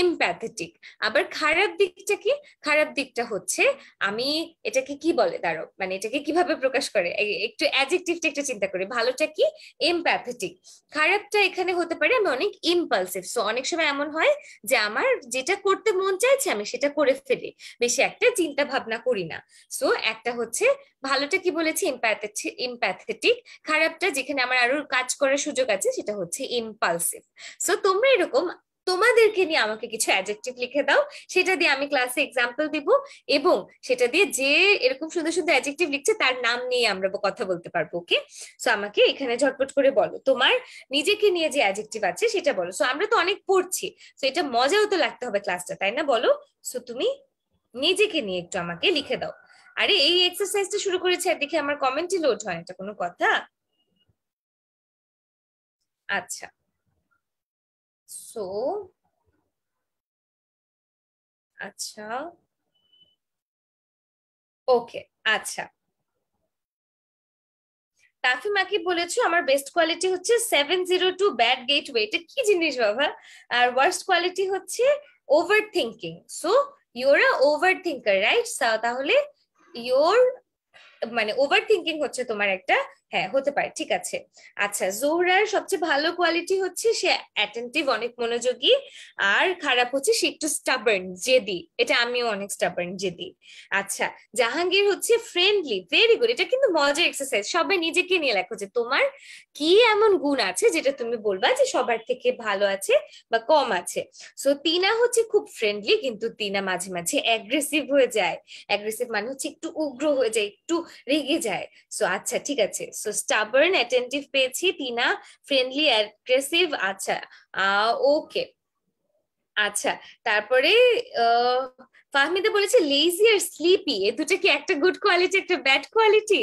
A: এমপ্যাথেটিক আবার খারাপ দিকটা কি খারাপ দিকটা হচ্ছে আমি এটাকে কি বলে দাঁড়ো মানে এটাকে কিভাবে প্রকাশ করে একটু অ্যাজেক্টিভটা একটু চিন্তা করি ভালোটা কি এমপ্যাথেটিক খারাপটা এখানে হতে পারে আমি অনেক ইম্পালসিভ সো অনেক সময় এমন হয় যে আমার যেটা করতে মন চাইছে আমি সেটা করে ফেলি বেশি একটা চিন্তা ভাবনা করি না সো একটা হচ্ছে ভালোটা কি বলেছি ইম্প্যাথেটিক খারাপটা যেখানে আমার আরো কাজ করার সুযোগ আছে সেটা হচ্ছে ইম্পালসিভ সো তোমরা এরকম তোমাদেরকে নিয়ে আমাকে কিছু অ্যাডজেক্টিভ লিখে দাও সেটা দিয়ে আমি ক্লাসে এক্সাম্পল দিব এবং সেটা দিয়ে যে এরকম সুন্দর সুন্দর অ্যাডজেক্টিভ লিখছে তার নাম নিয়ে আমরা কথা বলতে পারবো ওকে সো আমাকে এখানে ঝটপট করে বলো তোমার নিজেকে নিয়ে যে অ্যাডজেক্টিভ আছে সেটা বলো সো আমরা তো অনেক পড়ছি সো এটা মজাও তো লাগতে হবে ক্লাসটা তাই না বলো সো তুমি নিজেকে নিয়ে একটু আমাকে লিখে দাও আরে এই এক্সারসাইজটা শুরু করেছে আর দেখি আমার কমেন্টই লোড হয় এটা কোনো কথা আচ্ছা
B: সো আচ্ছা
A: ওকে আচ্ছা তাফিমাকে বলেছো আমার বেস্ট কোয়ালিটি হচ্ছে seven zero two bad gateway এটা কি জিনিস বাবা আর ওয়ার্স্ট কোয়ালিটি হচ্ছে over thinking so your a over thinker right তাহলে your মানে ওভার থিঙ্কিং হচ্ছে তোমার একটা হ্যাঁ হতে পারে ঠিক আছে আচ্ছা জোহরার সবচেয়ে ভালো কোয়ালিটি হচ্ছে সে অ্যাটেন্টিভ অনেক মনোযোগী আর খারাপ হচ্ছে সে একটু স্টাবার্ন জেদি এটা আমিও অনেক স্টাবার্ন জেদি আচ্ছা জাহাঙ্গীর হচ্ছে ফ্রেন্ডলি ভেরি গুড এটা কিন্তু মজার এক্সারসাইজ সবাই নিজেকে নিয়ে লেখো যে তোমার কি এমন গুণ আছে যেটা তুমি বলবা যে সবার থেকে ভালো আছে বা কম আছে সো তিনা হচ্ছে খুব ফ্রেন্ডলি কিন্তু তিনা মাঝে মাঝে অ্যাগ্রেসিভ হয়ে যায় অ্যাগ্রেসিভ মানে হচ্ছে একটু উগ্র হয়ে যায় একটু রেগে যায় সো আচ্ছা ঠিক আছে সো স্টাবার্ন অ্যাটেন্টিভ পেয়েছি টিনা ফ্রেন্ডলি অ্যাগ্রেসিভ আচ্ছা ওকে আচ্ছা তারপরে ফাহমিদে বলেছে লেজি আর স্লিপি এ দুটো কি একটা গুড কোয়ালিটি একটা ব্যাড কোয়ালিটি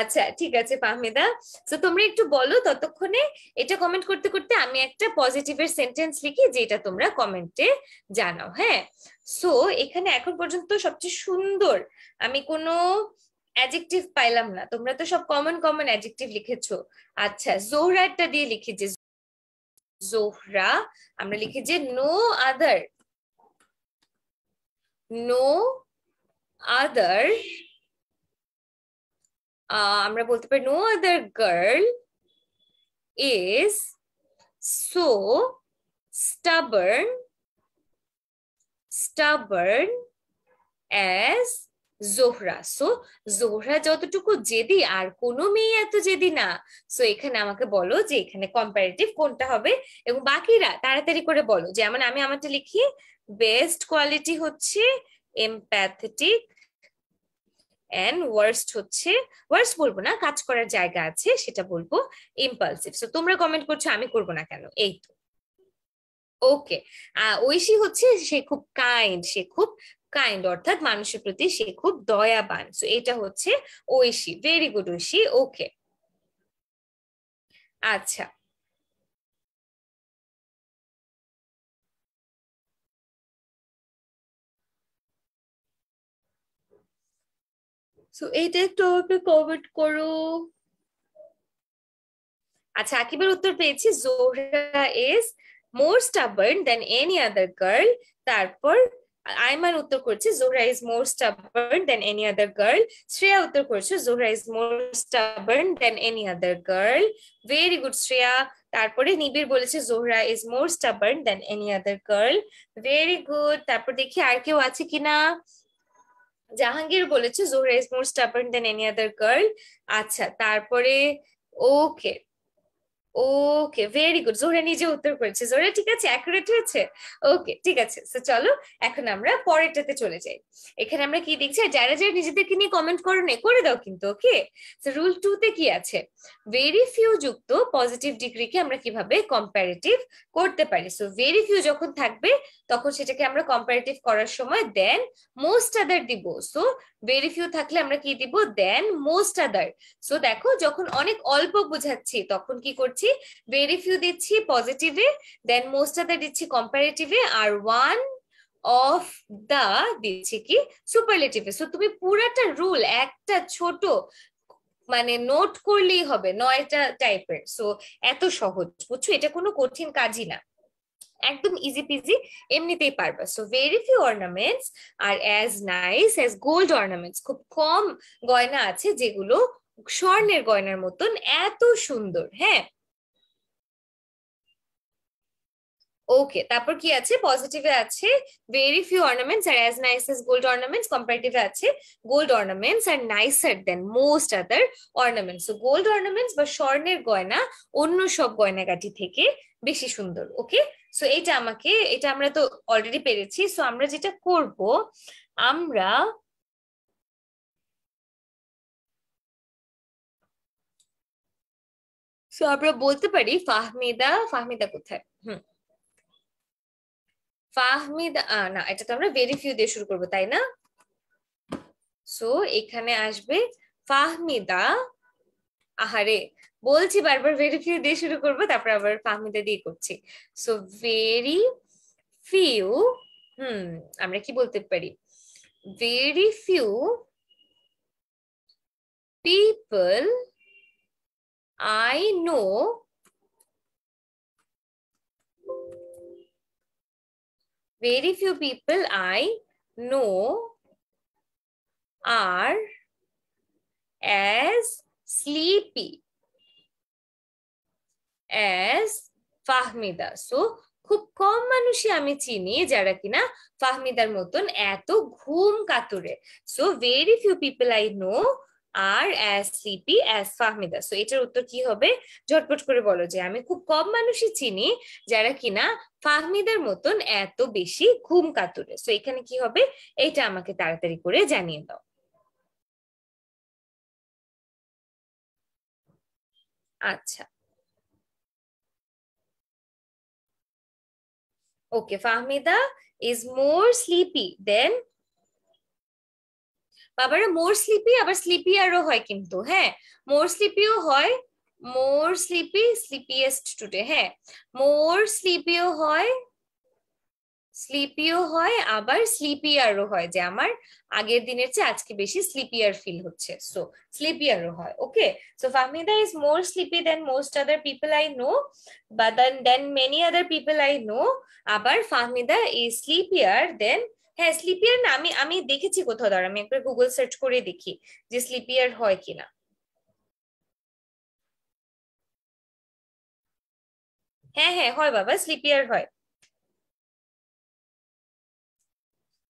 A: আচ্ছা ঠিক আছে ফাহমিদা তো তোমরা একটু বলো ততক্ষণে এটা কমেন্ট করতে করতে আমি একটা পজিটিভের সেন্টেন্স লিখি যেটা তোমরা কমেন্টে জানাও হ্যাঁ সো এখানে এখন পর্যন্ত সবচেয়ে সুন্দর আমি কোনো অ্যাডজেক্টিভ পাইলাম না তোমরা তো সব কমন কমন অ্যাডজেক্টিভ লিখেছো আচ্ছা জোহরাটা দিয়ে লিখি যে জোহরা আমরা লিখি যে নো আদার নো আদার আমরা বলতে পারি no other girl is so stubborn stubborn as Zohra so Zohra যতটুকু জেদি আর কোন মেয়ে এত জেদি না সো এখানে আমাকে বলো যে এখানে কম্পারেটিভ কোনটা হবে এবং বাকিরা তাড়াতাড়ি করে বলো যেমন আমি আমারটা লিখি বেস্ট কোয়ালিটি হচ্ছে এমপ্যাথেটিক অ্যান্ড ওয়ার্স্ট হচ্ছে ওয়ার্স্ট বলবো না কাজ করার জায়গা আছে সেটা বলবো ইম্পালসিভ সো তোমরা কমেন্ট করছো আমি করবো না কেন এই তো ওকে ঐশী হচ্ছে সে খুব কাইন্ড সে খুব কাইন্ড অর্থাৎ মানুষের প্রতি সে খুব দয়াবান সো এটা হচ্ছে Oishi very good Oishi okay আচ্ছা
B: সো এটা একটু আমাকে কমেন্ট করো
A: আচ্ছা আকিবের উত্তর পেয়েছি Zohra is more stubborn than any other girl তারপর আইমান উত্তর করছে Zohra is more stubborn than any other girl Shreya উত্তর করছে Zohra is more stubborn than any other girl very good Shreya তারপরে নিবির বলেছে Zohra is more stubborn than any other girl very good তারপর দেখি আর কেউ আছে কিনা জাহাঙ্গীর বলেছে Zohra is more stubborn than any other girl আচ্ছা তারপরে ওকে ওকে ভেরি গুড জোরে নিজে উত্তর করেছে জোরে ঠিক আছে অ্যাকুরেট হয়েছে ওকে ঠিক আছে তো চলো এখন আমরা পরেরটাতে চলে যাই এখানে আমরা কি দেখছি যারা যারা নিজেদেরকে নিয়ে কমেন্ট করো নে করে দাও কিন্তু ওকে রুল টু তে কি আছে ভেরি ফিউ যুক্ত পজিটিভ ডিগ্রিকে আমরা কিভাবে কম্পারেটিভ করতে পারি সো ভেরি ফিউ যখন থাকবে তখন সেটাকে আমরা কম্পারেটিভ করার সময় দেন মোস্ট আদার দিব সো ভেরি ফিউ থাকলে আমরা কি দিব দেন মোস্ট আদার সো দেখো যখন অনেক অল্প বোঝাচ্ছি তখন কি করছি ভেরি ফিউ দিচ্ছি পজিটিভে দেন মোস্ট আদার দিচ্ছি কম্পারেটিভে আর ওয়ান অফ দা দিচ্ছি কি সুপারলেটিভে সো তুমি পুরাটা রুল একটা ছোট মানে নোট করলেই হবে নয়টা টাইপের সো এত সহজ বুঝছো এটা কোনো কঠিন কাজই না একদম ইজি পিজি এমনিতেই পারবা so very few ornaments are as nice as gold ornaments খুব কম গয়না আছে যেগুলো স্বর্ণের গয়নার মতন এত সুন্দর হ্যাঁ ওকে তারপর কি আছে পজিটিভে আছে very few ornaments are as nice as gold ornaments কম্পারেটিভে আছে gold ornaments are nicer than most other ornaments gold ornaments বা স্বর্ণের গয়না অন্য সব গয়নাগাটি থেকে বেশি সুন্দর ওকে সো এটা আমাকে এটা আমরা তো অলরেডি পেরেছি সো আমরা যেটা করব আমরা সো আমরা বলতে পারি ফাহমিদা ফাহমিদা কোথায় হুম ফাহমিদা না এটা তো আমরা ভেরি ফিউ দিয়ে শুরু করবো তাই না সো এখানে আসবে ফাহমিদা আহারে বলছি বারবার ভেরি ফিউ দিয়ে শুরু করবো তারপর আবার ফাহমিদা দিয়ে করছি সো ভেরি ফিউ হুম আমরা কি বলতে পারি very few people I know very few people I know are as sleepy as Fahmida so খুব কম মানুষই আমি চিনি যারা কিনা ফাহমিদার মতন এত ঘুম কাতুরে so very few people I know are as sleepy as Fahmida so এটার উত্তর কি হবে ঝটপট করে বলো যে আমি খুব কম মানুষই চিনি যারা কিনা ফাহমিদার মতন এত বেশি ঘুম কাতুরে সো এখানে কি হবে এটা আমাকে তাড়াতাড়ি করে জানিয়ে দাও আচ্ছা Okay, Fahmida is more sleepy than বাবারা মোর স্লিপি আবার স্লিপিয়ারও হয় কিন্তু হ্যাঁ মোর স্লিপিও হয় মোর স্লিপি স্লিপিয়েস্ট টুডে হ্যাঁ মোর স্লিপিও হয় স্লিপিও হয় আবার স্লিপিয়ারও হয় যে আমার আগের দিনের চেয়ে আজকে বেশি স্লিপিয়ার ফিল হচ্ছে সো স্লিপিয়ারও হয় okay so Fahmida is more sleepy than most other people I know বা than than many other people I know আবার ফাহমিদা ইজ স্লিপিয়ার দেন হ্যাঁ স্লিপিয়ার না আমি আমি দেখেছি কোথাও ধর আমি একবার গুগল সার্চ করে দেখি যে স্লিপিয়ার হয় কিনা
B: হ্যাঁ হ্যাঁ হয় বাবা
A: স্লিপিয়ার হয়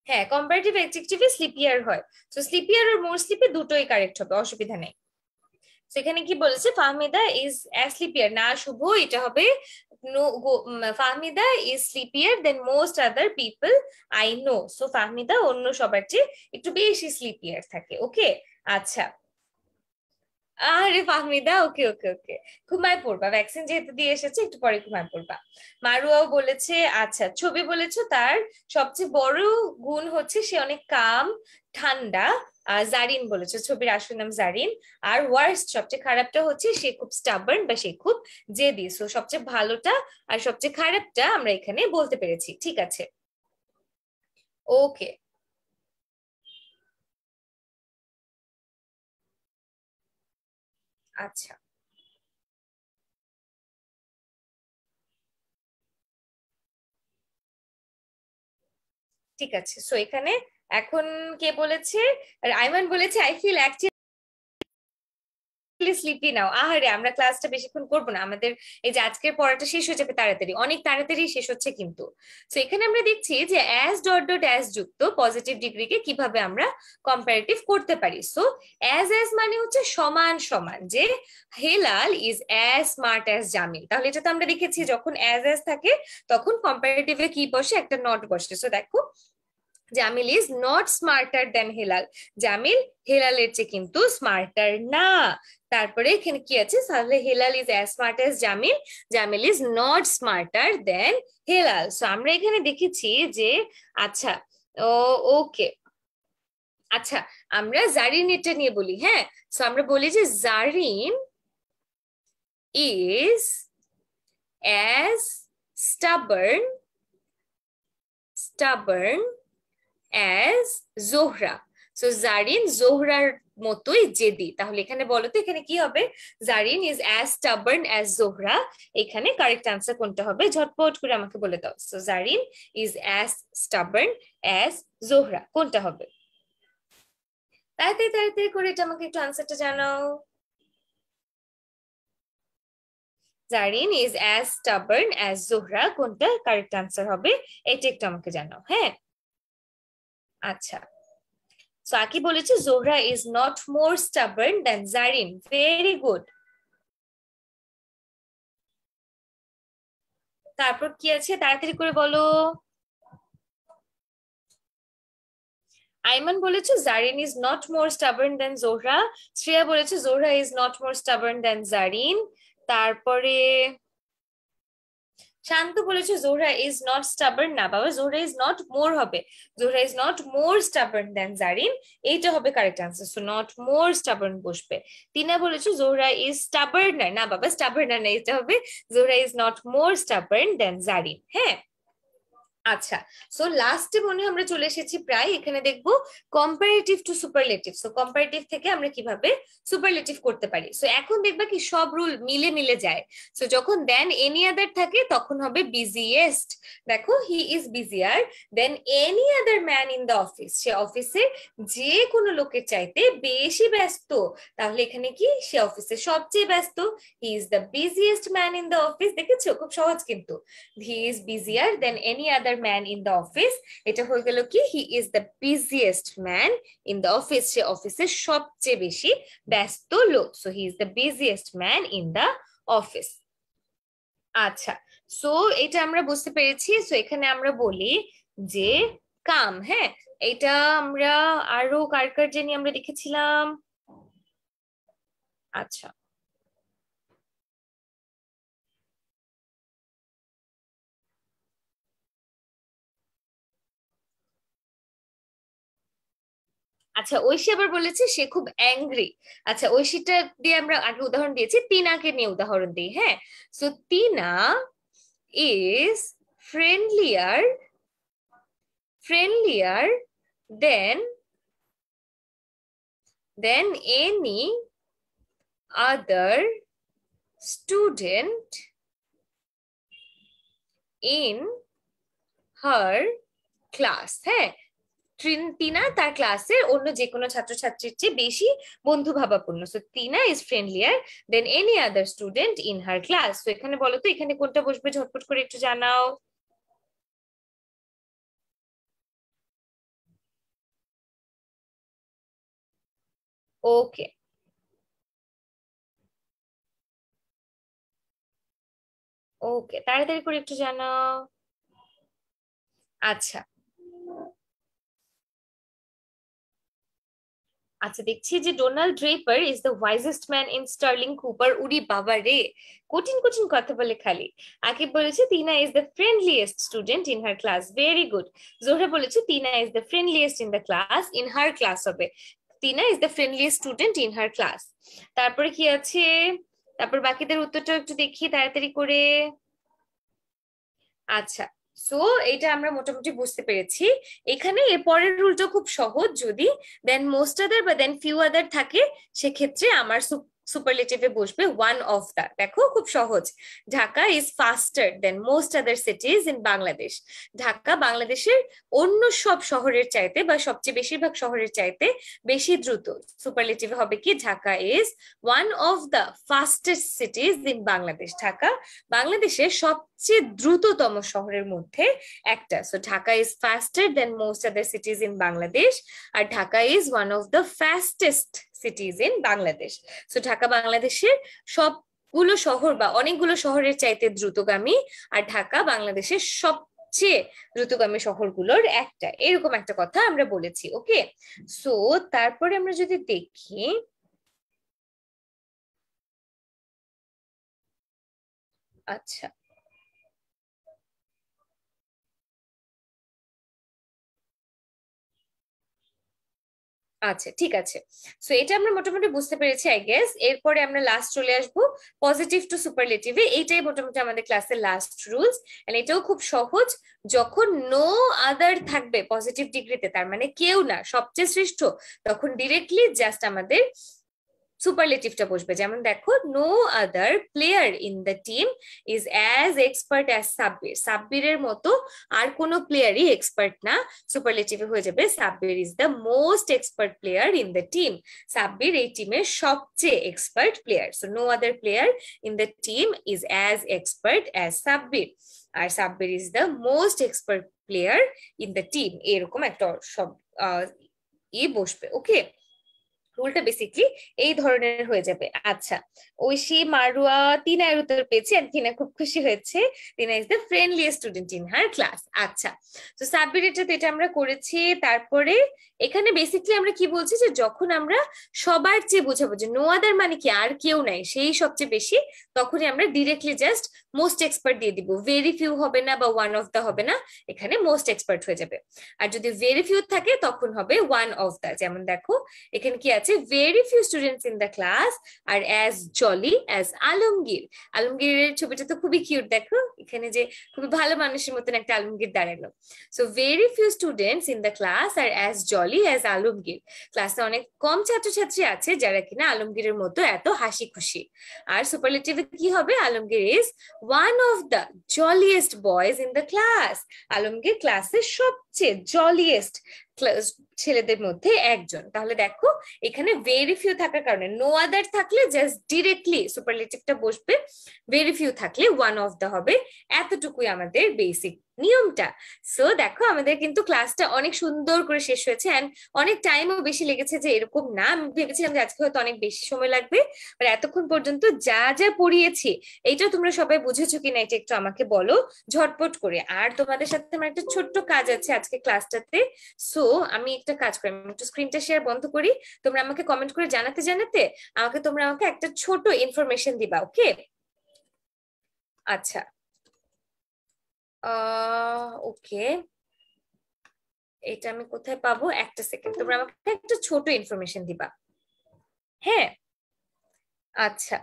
A: হ্যাঁ কম্পারেটিভ অ্যাডজেক্টিভে স্লিপিয়ার হয় তো স্লিপিয়ার আর মোর স্লিপে দুটোই কারেক্ট হবে অসুবিধা নেই সেখানে কি বলেছে ফাহমিদা ইজ স্লিপিয়ার না শুভ এটা হবে no Fahmida is sleepier than most other people I know so Fahmida অন্য সবার চেয়ে একটু বেশি স্লিপিয়ার থাকে ওকে আচ্ছা আরে ফাহমিদা ওকে ওকে ওকে ঘুমায় পড়বা ভ্যাকসিন যেহেতু দিয়ে এসেছে একটু পরে ঘুমায় পড়বা মারুয়াও বলেছে আচ্ছা ছবি বলেছো তার সবচেয়ে বড় গুণ হচ্ছে সে অনেক কাম ঠান্ডা আর জারিন বলেছে ছবির আসল নাম জারিন আর ওয়ার্স্ট সবচেয়ে খারাপটা হচ্ছে সে খুব স্টাবার্ন বা সে খুব জেদি সো সবচেয়ে ভালোটা আর সবচেয়ে খারাপটা আমরা এখানে বলতে পেরেছি ঠিক আছে ওকে
B: আচ্ছা ঠিক আছে সো এখানে
A: এখন কে বলেছে আইমান বলেছে I feel actually really sleepy now আহারে আমরা ক্লাসটা বেশিক্ষণ করবো না আমাদের এই যে আজকের পড়াটা শেষ হয়ে যাবে তাড়াতাড়ি অনেক তাড়াতাড়ি শেষ হচ্ছে কিন্তু তো এখানে আমরা দেখছি যে অ্যাজ ডট ডট অ্যাজ যুক্ত পজিটিভ ডিগ্রিকে কিভাবে আমরা কম্পারেটিভ করতে পারি সো অ্যাজ অ্যাজ মানে হচ্ছে সমান সমান যে Helal is as smart as Jamil তাহলে এটা তো আমরা দেখেছি যখন অ্যাজ অ্যাজ থাকে তখন কম্পারেটিভে কি বসে একটা নট বসে সো দেখো Jamil is not smarter than Helal Jamil হেলালের চেয়ে কিন্তু স্মার্টার না তারপরে এখানে কি আছে তাহলে Helal is as smart as Jamil Jamil is not smarter than Helal so আমরা এখানে দেখেছি যে আচ্ছা ও ওকে আচ্ছা আমরা জারিন এটা নিয়ে বলি হ্যাঁ সো আমরা বলি যে Zarin is as stubborn stubborn as Zohra so Zarin জোহরার মতোই জেদি তাহলে এখানে বলো তো এখানে কি হবে Zarin is as stubborn as Zohra এখানে কারেক্ট আনসার কোনটা হবে ঝটপট করে আমাকে বলে দাও so Zarin is as stubborn as Zohra কোনটা হবে তাড়াতাড়ি তাড়াতাড়ি করে এটা আমাকে একটু আনসারটা জানাও Zarin is as stubborn as Zohra কোনটা কারেক্ট আনসার হবে এটা একটু আমাকে জানাও হ্যাঁ আচ্ছা সাকি বলেছে Zohra is not more stubborn than Zarin very
B: good তারপর
A: কি আছে তাড়াতাড়ি করে বলো আইমান বলেছে Zarin is not more stubborn than Zohra Shreya বলেছে Zohra is not more stubborn than Zarin তারপরে শান্ত বলেছে জোহরা ইজ নট স্টাবার্ন না বাবা জোহরা ইজ নট মোর হবে Zohra is not more stubborn than Zarin এইটা হবে correct answer so not more stubborn বসবে তিনা বলেছে জোহরা ইজ স্টাবার্ন না বাবা স্টাবার্ন না এটা হবে Zohra is not more stubborn than Zarin হ্যাঁ আচ্ছা সো লাস্টে মনে হয় আমরা চলে এসেছি প্রায় এখানে দেখব comparative to superlative so comparative থেকে আমরা কিভাবে সুপারলেটিভ করতে পারি সো এখন দেখবা কি সব রুল মিলে মিলে যায় সো যখন দেন এনি আদার থাকে তখন হবে বিজিয়েস্ট দেখো he is busier than any other man in the office সে অফিসে যে কোনো লোকের চাইতে বেশি ব্যস্ত তাহলে এখানে কি সে অফিসে সবচেয়ে ব্যস্ত he is the busiest man in the office দেখেছো খুব সহজ কিন্তু he is busier than any other man in the office এটা হয়ে গেল কি he is the busiest man in the office সে অফিসে সবচেয়ে বেশি ব্যস্ত লোক so he is the busiest man in the office আচ্ছা সো এটা আমরা বুঝতে পেরেছি সো এখানে আমরা বলি যে কাম হ্যাঁ এটা আমরা আরো কার কার জেনি আমরা দেখেছিলাম আচ্ছা আচ্ছা ঐশী আবার বলেছে সে খুব অ্যাংগ্রি আচ্ছা ঐশীটা দিয়ে আমরা আগে উদাহরণ দিয়েছি তিনাকে নিয়ে উদাহরণ দিই হ্যাঁ so Tina is friendlier friendlier than than any other student in her class হ্যাঁ টিনা তার ক্লাসের অন্য যে কোনো ছাত্রছাত্রীর চেয়ে বেশি ভাবাপূর্ণ so Tina is friendlier than any other student in her class তো এখানে বলো তো এখানে কোনটা বসবে ঝটপট করে একটু জানাও
B: ওকে ওকে তাড়াতাড়ি করে একটু জানাও আচ্ছা
A: আচ্ছা দেখছি যে Donald Draper is the wisest man in Sterling Cooper উড়ি বাবা রে কঠিন কঠিন কথা বলে খালি আগে বলেছে Tina is the friendliest student in her class very good Zohra বলেছে Tina is the friendliest in the class in her class হবে Tina is the friendliest student in her class তারপরে কি আছে তারপর বাকিদের উত্তরটা একটু দেখি তাড়াতাড়ি করে আচ্ছা সো এটা আমরা মোটামুটি বুঝতে পেরেছি এখানে এর পরের রুলটা খুব সহজ যদি দেন মোস্ট আদার বা দেন ফিউ আদার থাকে সেক্ষেত্রে আমার সুপারলেটিভে বসবে ওয়ান অফ দা দেখো খুব সহজ Dhaka is faster than most other cities in Bangladesh Dhaka বাংলাদেশের অন্য সব শহরের চাইতে বা সবচেয়ে বেশিরভাগ শহরের চাইতে বেশি দ্রুত সুপারলেটিভে হবে কি Dhaka is one of the fastest cities in Bangladesh Dhaka বাংলাদেশের সবচেয়ে দ্রুততম শহরের মধ্যে একটা so Dhaka is faster than most other cities in Bangladesh আর Dhaka is one of the fastest cities in Bangladesh so Dhaka বাংলাদেশের সব গুলো শহর বা অনেকগুলো শহরের চাইতে দ্রুতগামী আর ঢাকা বাংলাদেশের সবচেয়ে দ্রুতগামী শহরগুলোর একটা এরকম একটা কথা আমরা বলেছি ওকে সো তারপরে আমরা যদি দেখি আচ্ছা আচ্ছা ঠিক আছে সো এটা আমরা মোটামুটি বুঝতে পেরেছি আই গেস এরপরে আমরা লাস্ট চলে আসবো পজিটিভ টু সুপারলেটিভে এইটাই মোটামুটি আমাদের ক্লাসের লাস্ট রুলস এন্ড এটাও খুব সহজ যখন নো আদার থাকবে পজিটিভ ডিগ্রিতে তার মানে কেউ না সবচেয়ে শ্রেষ্ঠ তখন ডিরেক্টলি জাস্ট আমাদের সুপারলেটিভটা বসবে যেমন দেখো no other player in the team is as expert as Sabbir সাব্বিরের মতো আর কোন প্লেয়ারই এক্সপার্ট না সুপারলেটিভে হয়ে যাবে Sabbir is the most expert player in the team Sabbir এই টিমের সবচেয়ে expert player so no other player in the team is as expert as Sabbir আর Sabbir is the most expert player in the team এরকম একটা সব ই বসবে ওকে রুলটা বেসিকলি এই ধরনের হয়ে যাবে আচ্ছা ঐশী মারুয়া তিনার উত্তর পেয়েছে আর তিনা খুব খুশি হয়েছে Tina is the friendly student in her class আচ্ছা তো সাবমিটেডটা এটা আমরা করেছি তারপরে এখানে বেসিকলি আমরা কি বলছি যে যখন আমরা সবার চেয়ে বোঝাবো যে নো আদার মানে কি আর কেউ নাই সেই সবচেয়ে বেশি তখনই আমরা ডিরেক্টলি জাস্ট মোস্ট এক্সপার্ট দিয়ে দিব ভেরি ফিউ হবে না বা ওয়ান অফ দা হবে না এখানে মোস্ট এক্সপার্ট হয়ে যাবে আর যদি ভেরি ফিউ থাকে তখন হবে ওয়ান অফ দা যেমন দেখো এখানে কি আছে আছে very few students in the class are as jolly as Alamgir আলমগীরের ছবিটা তো খুবই কিউট দেখো এখানে যে খুবই ভালো মানুষের মতন একটা আলমগীর দাঁড়ালো so very few students in the class are as jolly as Alamgir ক্লাসে অনেক কম ছাত্রছাত্রী আছে যারা কিনা আলমগীরের মতো এত হাসি খুশি আর সুপারলেটিভে কি হবে Alamgir is one of the jolliest boys in the class Alamgir ক্লাসে সবচেয়ে জলিয়েস্ট ছেলেদের মধ্যে একজন তাহলে দেখো এখানে ভেরি ফিউ থাকার কারণে নো আদার থাকলে জাস্ট ডিরেক্টলি সুপারলেটিভটা বসবে ভেরি ফিউ থাকলে ওয়ান অফ দ্য হবে এতটুকুই আমাদের বেসিক নিয়মটা সো দেখো আমাদের কিন্তু ক্লাসটা অনেক সুন্দর করে শেষ হয়েছে অ্যান্ড অনেক টাইমও বেশি লেগেছে যে এরকম না আমি ভেবেছিলাম যে আজকে হয়তো অনেক বেশি সময় লাগবে বাট এতক্ষণ পর্যন্ত যা যা পড়িয়েছি এইটা তোমরা সবাই বুঝেছো কিনা এটা একটু আমাকে বলো ঝটপট করে আর তোমাদের সাথে আমার একটা ছোট্ট কাজ আছে আজকে ক্লাসটাতে সো আমি একটা কাজ করি আমি একটু স্ক্রিনটা শেয়ার বন্ধ করি তোমরা আমাকে কমেন্ট করে জানাতে জানাতে আমাকে তোমরা আমাকে একটা ছোট ইনফরমেশন দিবা ওকে আচ্ছা ওকে এটা আমি কোথায় পাবো একটা সেকেন্ড তোমরা আমাকে একটা ছোট ইনফরমেশন দিবা হ্যাঁ আচ্ছা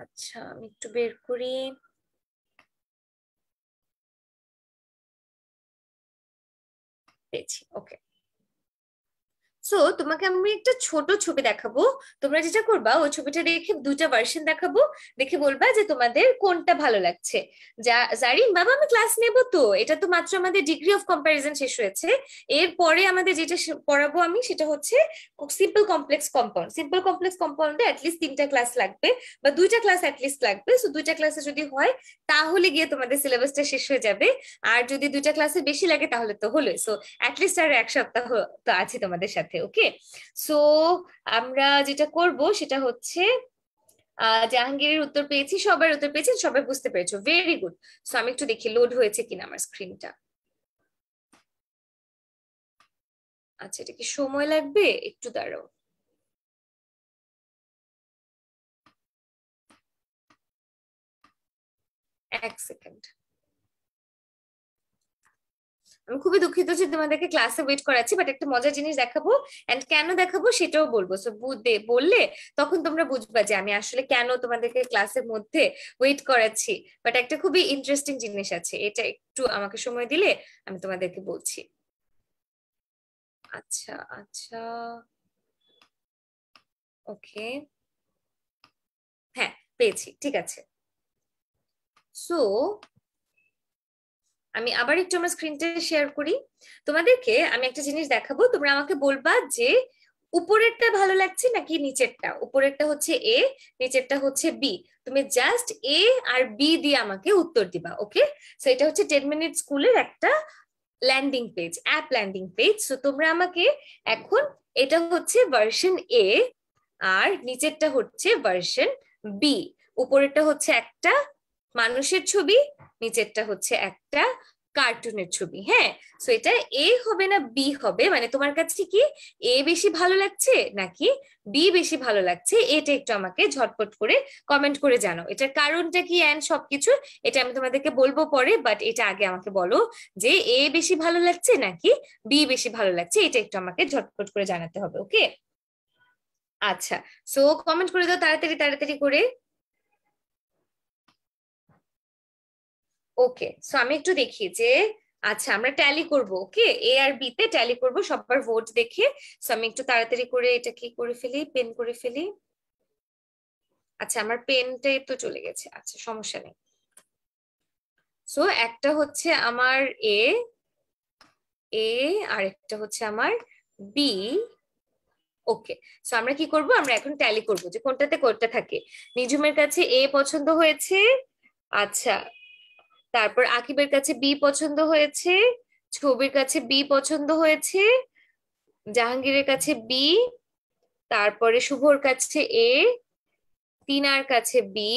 A: আচ্ছা আমি একটু বের করি পেয়েছি ওকে সো তোমাকে আমি একটা ছোট ছবি দেখাবো তোমরা যেটা করবা ওই ছবিটা দেখে দুটা ভার্সন দেখাবো দেখে বলবা যে তোমাদের কোনটা ভালো লাগছে যা জারি বাবা আমি ক্লাস নেব তো এটা তো মাত্র আমাদের ডিগ্রি অফ কম্পারিজন শেষ হয়েছে এরপরে আমাদের যেটা পড়াবো আমি সেটা হচ্ছে simple complex compound simple complex কম্পাউন্ডে অ্যাটলিস্ট তিনটা ক্লাস লাগবে বা দুইটা ক্লাস অ্যাটলিস্ট লাগবে সো দুইটা ক্লাসে যদি হয় তাহলে গিয়ে তোমাদের সিলেবাসটা শেষ হয়ে যাবে আর যদি দুইটা ক্লাসে বেশি লাগে তাহলে তো হলোই সো অ্যাটলিস্ট আর এক সপ্তাহ তো আছে তোমাদের সাথে ওকে সো আমরা যেটা করব সেটা হচ্ছে জাহাঙ্গীরের উত্তর পেয়েছি সবার উত্তর পেয়েছেন সবাই বুঝতে পেরেছো ভেরি গুড সো আমি একটু দেখি লোড হয়েছে কিনা আমার স্ক্রিনটা
B: আচ্ছা এটা কি সময় লাগবে একটু দাঁড়াও
A: এক সেকেন্ড খুবই দুঃখিত যে তোমাদেরকে ক্লাসে ওয়েট করাচ্ছি বাট একটা মজার জিনিস দেখাবো এন্ড কেন দেখাবো সেটাও বলবো সো বুঝতে বললে তখন তোমরা বুঝবা যে আমি আসলে কেন তোমাদেরকে ক্লাসের মধ্যে ওয়েট করাচ্ছি বাট একটা খুবই ইন্টারেস্টিং জিনিস আছে এটা একটু আমাকে সময় দিলে আমি তোমাদেরকে বলছি আচ্ছা আচ্ছা ওকে হ্যাঁ পেয়েছি ঠিক আছে সো আমি আবার একটু আমার স্ক্রিনটা শেয়ার করি তোমাদেরকে আমি একটা জিনিস দেখাবো তোমরা আমাকে বলবা যে উপরেরটা ভালো লাগছে নাকি নিচেরটা উপরেরটা হচ্ছে এ নিচেরটা হচ্ছে বি তুমি জাস্ট এ আর বি দিয়ে আমাকে উত্তর দিবা ওকে সো এটা হচ্ছে টেন মিনিট স্কুলের একটা landing page app landing page so তোমরা আমাকে এখন এটা হচ্ছে ভার্সন এ আর নিচেরটা হচ্ছে ভার্সন বি উপরেরটা হচ্ছে একটা মানুষের ছবি নিচেরটা হচ্ছে একটা কার্টুনের ছবি হ্যাঁ সো এটা এ হবে না বি হবে মানে তোমার কাছে কি এ বেশি ভালো লাগছে নাকি বি বেশি ভালো লাগছে এটা একটু আমাকে ঝটপট করে কমেন্ট করে জানো এটার কারণটা কি অ্যান্ড সবকিছু এটা আমি তোমাদেরকে বলবো পরে বাট এটা আগে আমাকে বলো যে এ বেশি ভালো লাগছে নাকি বি বেশি ভালো লাগছে এটা একটু আমাকে ঝটপট করে জানাতে হবে ওকে আচ্ছা সো কমেন্ট করে দাও তাড়াতাড়ি তাড়াতাড়ি করে ওকে সো আমি একটু দেখি যে আচ্ছা আমরা ট্যালি করব ওকে এ আর বি তে ট্যালি করব সবার ভোট দেখে সো আমি একটু তাড়াতাড়ি করে এটা কি করে ফেলি পেন করে ফেলি আচ্ছা আমার পেনটাই তো চলে গেছে আচ্ছা সমস্যা নেই সো একটা হচ্ছে আমার এ এ আর একটা হচ্ছে আমার বি ওকে সো আমরা কি করব আমরা এখন ট্যালি করব যে কোনটাতে কোনটা থাকে নিজুমের কাছে এ পছন্দ হয়েছে আচ্ছা তারপর আকিবের কাছে বি পছন্দ হয়েছে ছবির কাছে বি পছন্দ হয়েছে জাহাঙ্গীরের কাছে বি তারপরে শুভর কাছে এ তিনার কাছে বি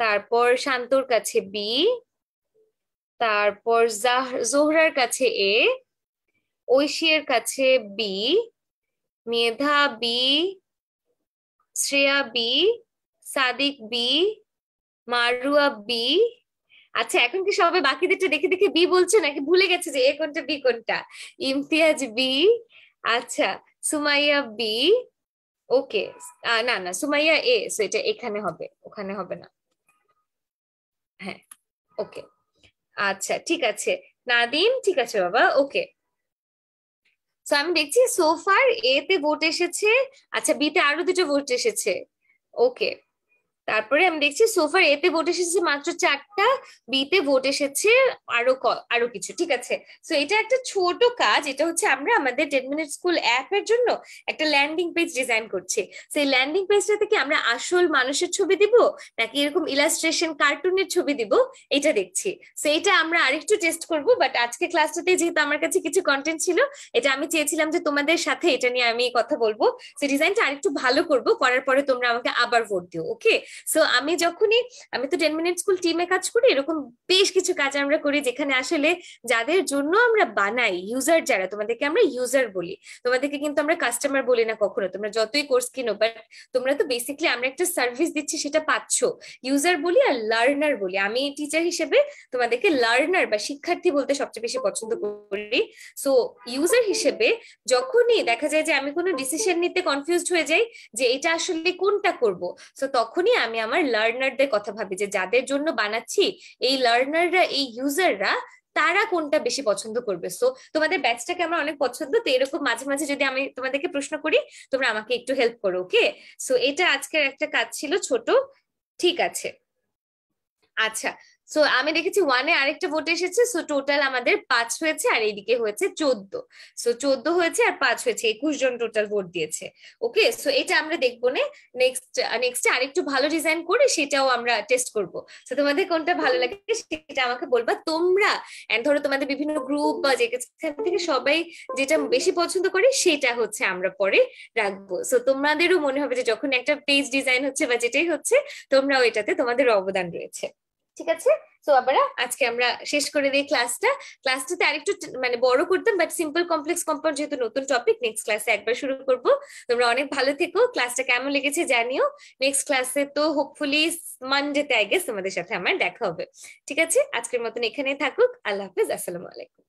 A: তারপর শান্তর কাছে বি তারপর জোহরার কাছে এ ঐশিয়ার কাছে B Medha B Shreya B Sadik B Marua B আচ্ছা এখন কি সবাই বাকিদেরটা দেখে দেখে বি বলছে নাকি ভুলে গেছে যে এ কোনটা বি কোনটা ইমতিয়াজ বি আচ্ছা সুমাইয়া বি ওকে না না সুমাইয়া এ সো এটা এখানে হবে ওখানে হবে না হ্যাঁ ওকে আচ্ছা ঠিক আছে নাদিম ঠিক আছে বাবা ওকে সো আমি দেখছি সোফার এ তে ভোট এসেছে আচ্ছা বিতে আরো দুটো ভোট এসেছে ওকে তারপরে আমি দেখছি সোফার এতে ভোট এসেছে মাত্র চারটা বিতে ভোট এসেছে আরো আরো কিছু ঠিক আছে সো এটা একটা ছোট কাজ এটা হচ্ছে আমরা আমাদের টেন মিনিট স্কুল অ্যাপ এর জন্য একটা ল্যান্ডিং পেজ ডিজাইন করছি সেই ল্যান্ডিং পেজটাতে কি আমরা আসল মানুষের ছবি দিব নাকি এরকম ইলাস্ট্রেশন কার্টুনের ছবি দিব এটা দেখছি সো এটা আমরা আরেকটু টেস্ট করব বাট আজকে ক্লাসটাতে যেহেতু আমার কাছে কিছু কন্টেন্ট ছিল এটা আমি চেয়েছিলাম যে তোমাদের সাথে এটা নিয়ে আমি কথা বলবো সে ডিজাইনটা আরেকটু ভালো করব করার পরে তোমরা আমাকে আবার ভোট দিও ওকে সো আমি যখনই আমি তো টেন মিনিট স্কুল টিমে কাজ করি এরকম বেশ কিছু কাজ আমরা করি যেখানে আসলে যাদের জন্য আমরা বানাই ইউজার যারা তোমাদেরকে আমরা ইউজার বলি তোমাদেরকে কিন্তু আমরা কাস্টমার বলি না কখনো তোমরা যতই কোর্স কিনো বাট তোমরা তো বেসিকলি আমরা একটা সার্ভিস দিচ্ছি সেটা পাচ্ছ ইউজার বলি আর লার্নার বলি আমি টিচার হিসেবে তোমাদেরকে লার্নার বা শিক্ষার্থী বলতে সবচেয়ে বেশি পছন্দ করি সো ইউজার হিসেবে যখনই দেখা যায় যে আমি কোনো ডিসিশন নিতে কনফিউজ হয়ে যাই যে এটা আসলে কোনটা করব সো তখনই আমি আমার লার্নারদের কথা ভাবি যে যাদের জন্য বানাচ্ছি এই লার্নাররা এই ইউজাররা তারা কোনটা বেশি পছন্দ করবে সো তোমাদের ব্যাচটাকে আমার অনেক পছন্দ তো এরকম মাঝে মাঝে যদি আমি তোমাদেরকে প্রশ্ন করি তোমরা আমাকে একটু হেল্প করো ওকে সো এটা আজকের একটা কাজ ছিল ছোট ঠিক আছে আচ্ছা সো আমি দেখেছি ওয়ানে আরেকটা ভোট এসেছে সো টোটাল আমাদের পাঁচ হয়েছে আর এইদিকে হয়েছে চোদ্দ সো চোদ্দ হয়েছে আর পাঁচ হয়েছে একুশ জন টোটাল ভোট দিয়েছে ওকে সো এটা আমরা দেখবো না নেক্সট আরেকটু ভালো ডিজাইন করে সেটাও আমরা টেস্ট করব সো তোমাদের কোনটা ভালো লাগে সেটা আমাকে বলবা তোমরা এন্ড ধরো তোমাদের বিভিন্ন গ্রুপ বা যেখান থেকে সবাই যেটা বেশি পছন্দ করে সেটা হচ্ছে আমরা পরে রাখবো সো তোমাদেরও মনে হবে যে যখন একটা পেজ ডিজাইন হচ্ছে বা যেটাই হচ্ছে তোমরাও এটাতে তোমাদের অবদান রয়েছে ঠিক আছে তো আবার আজকে আমরা শেষ করে দিই ক্লাসটা ক্লাসটাতে আরেকটু মানে বড় করতাম বাট সিম্পল কমপ্লেক্স কম্পাউন্ড যেহেতু নতুন টপিক নেক্সট ক্লাসে একবার শুরু করব তোমরা অনেক ভালো থেকো ক্লাসটা কেমন লেগেছে জানিও নেক্সট ক্লাসে তো হোপফুলি মানডেতে আই গেস তোমাদের সাথে আমার দেখা হবে ঠিক আছে আজকের মতন এখানে থাকুক আল্লাহ হাফিজ আসসালামু আলাইকুম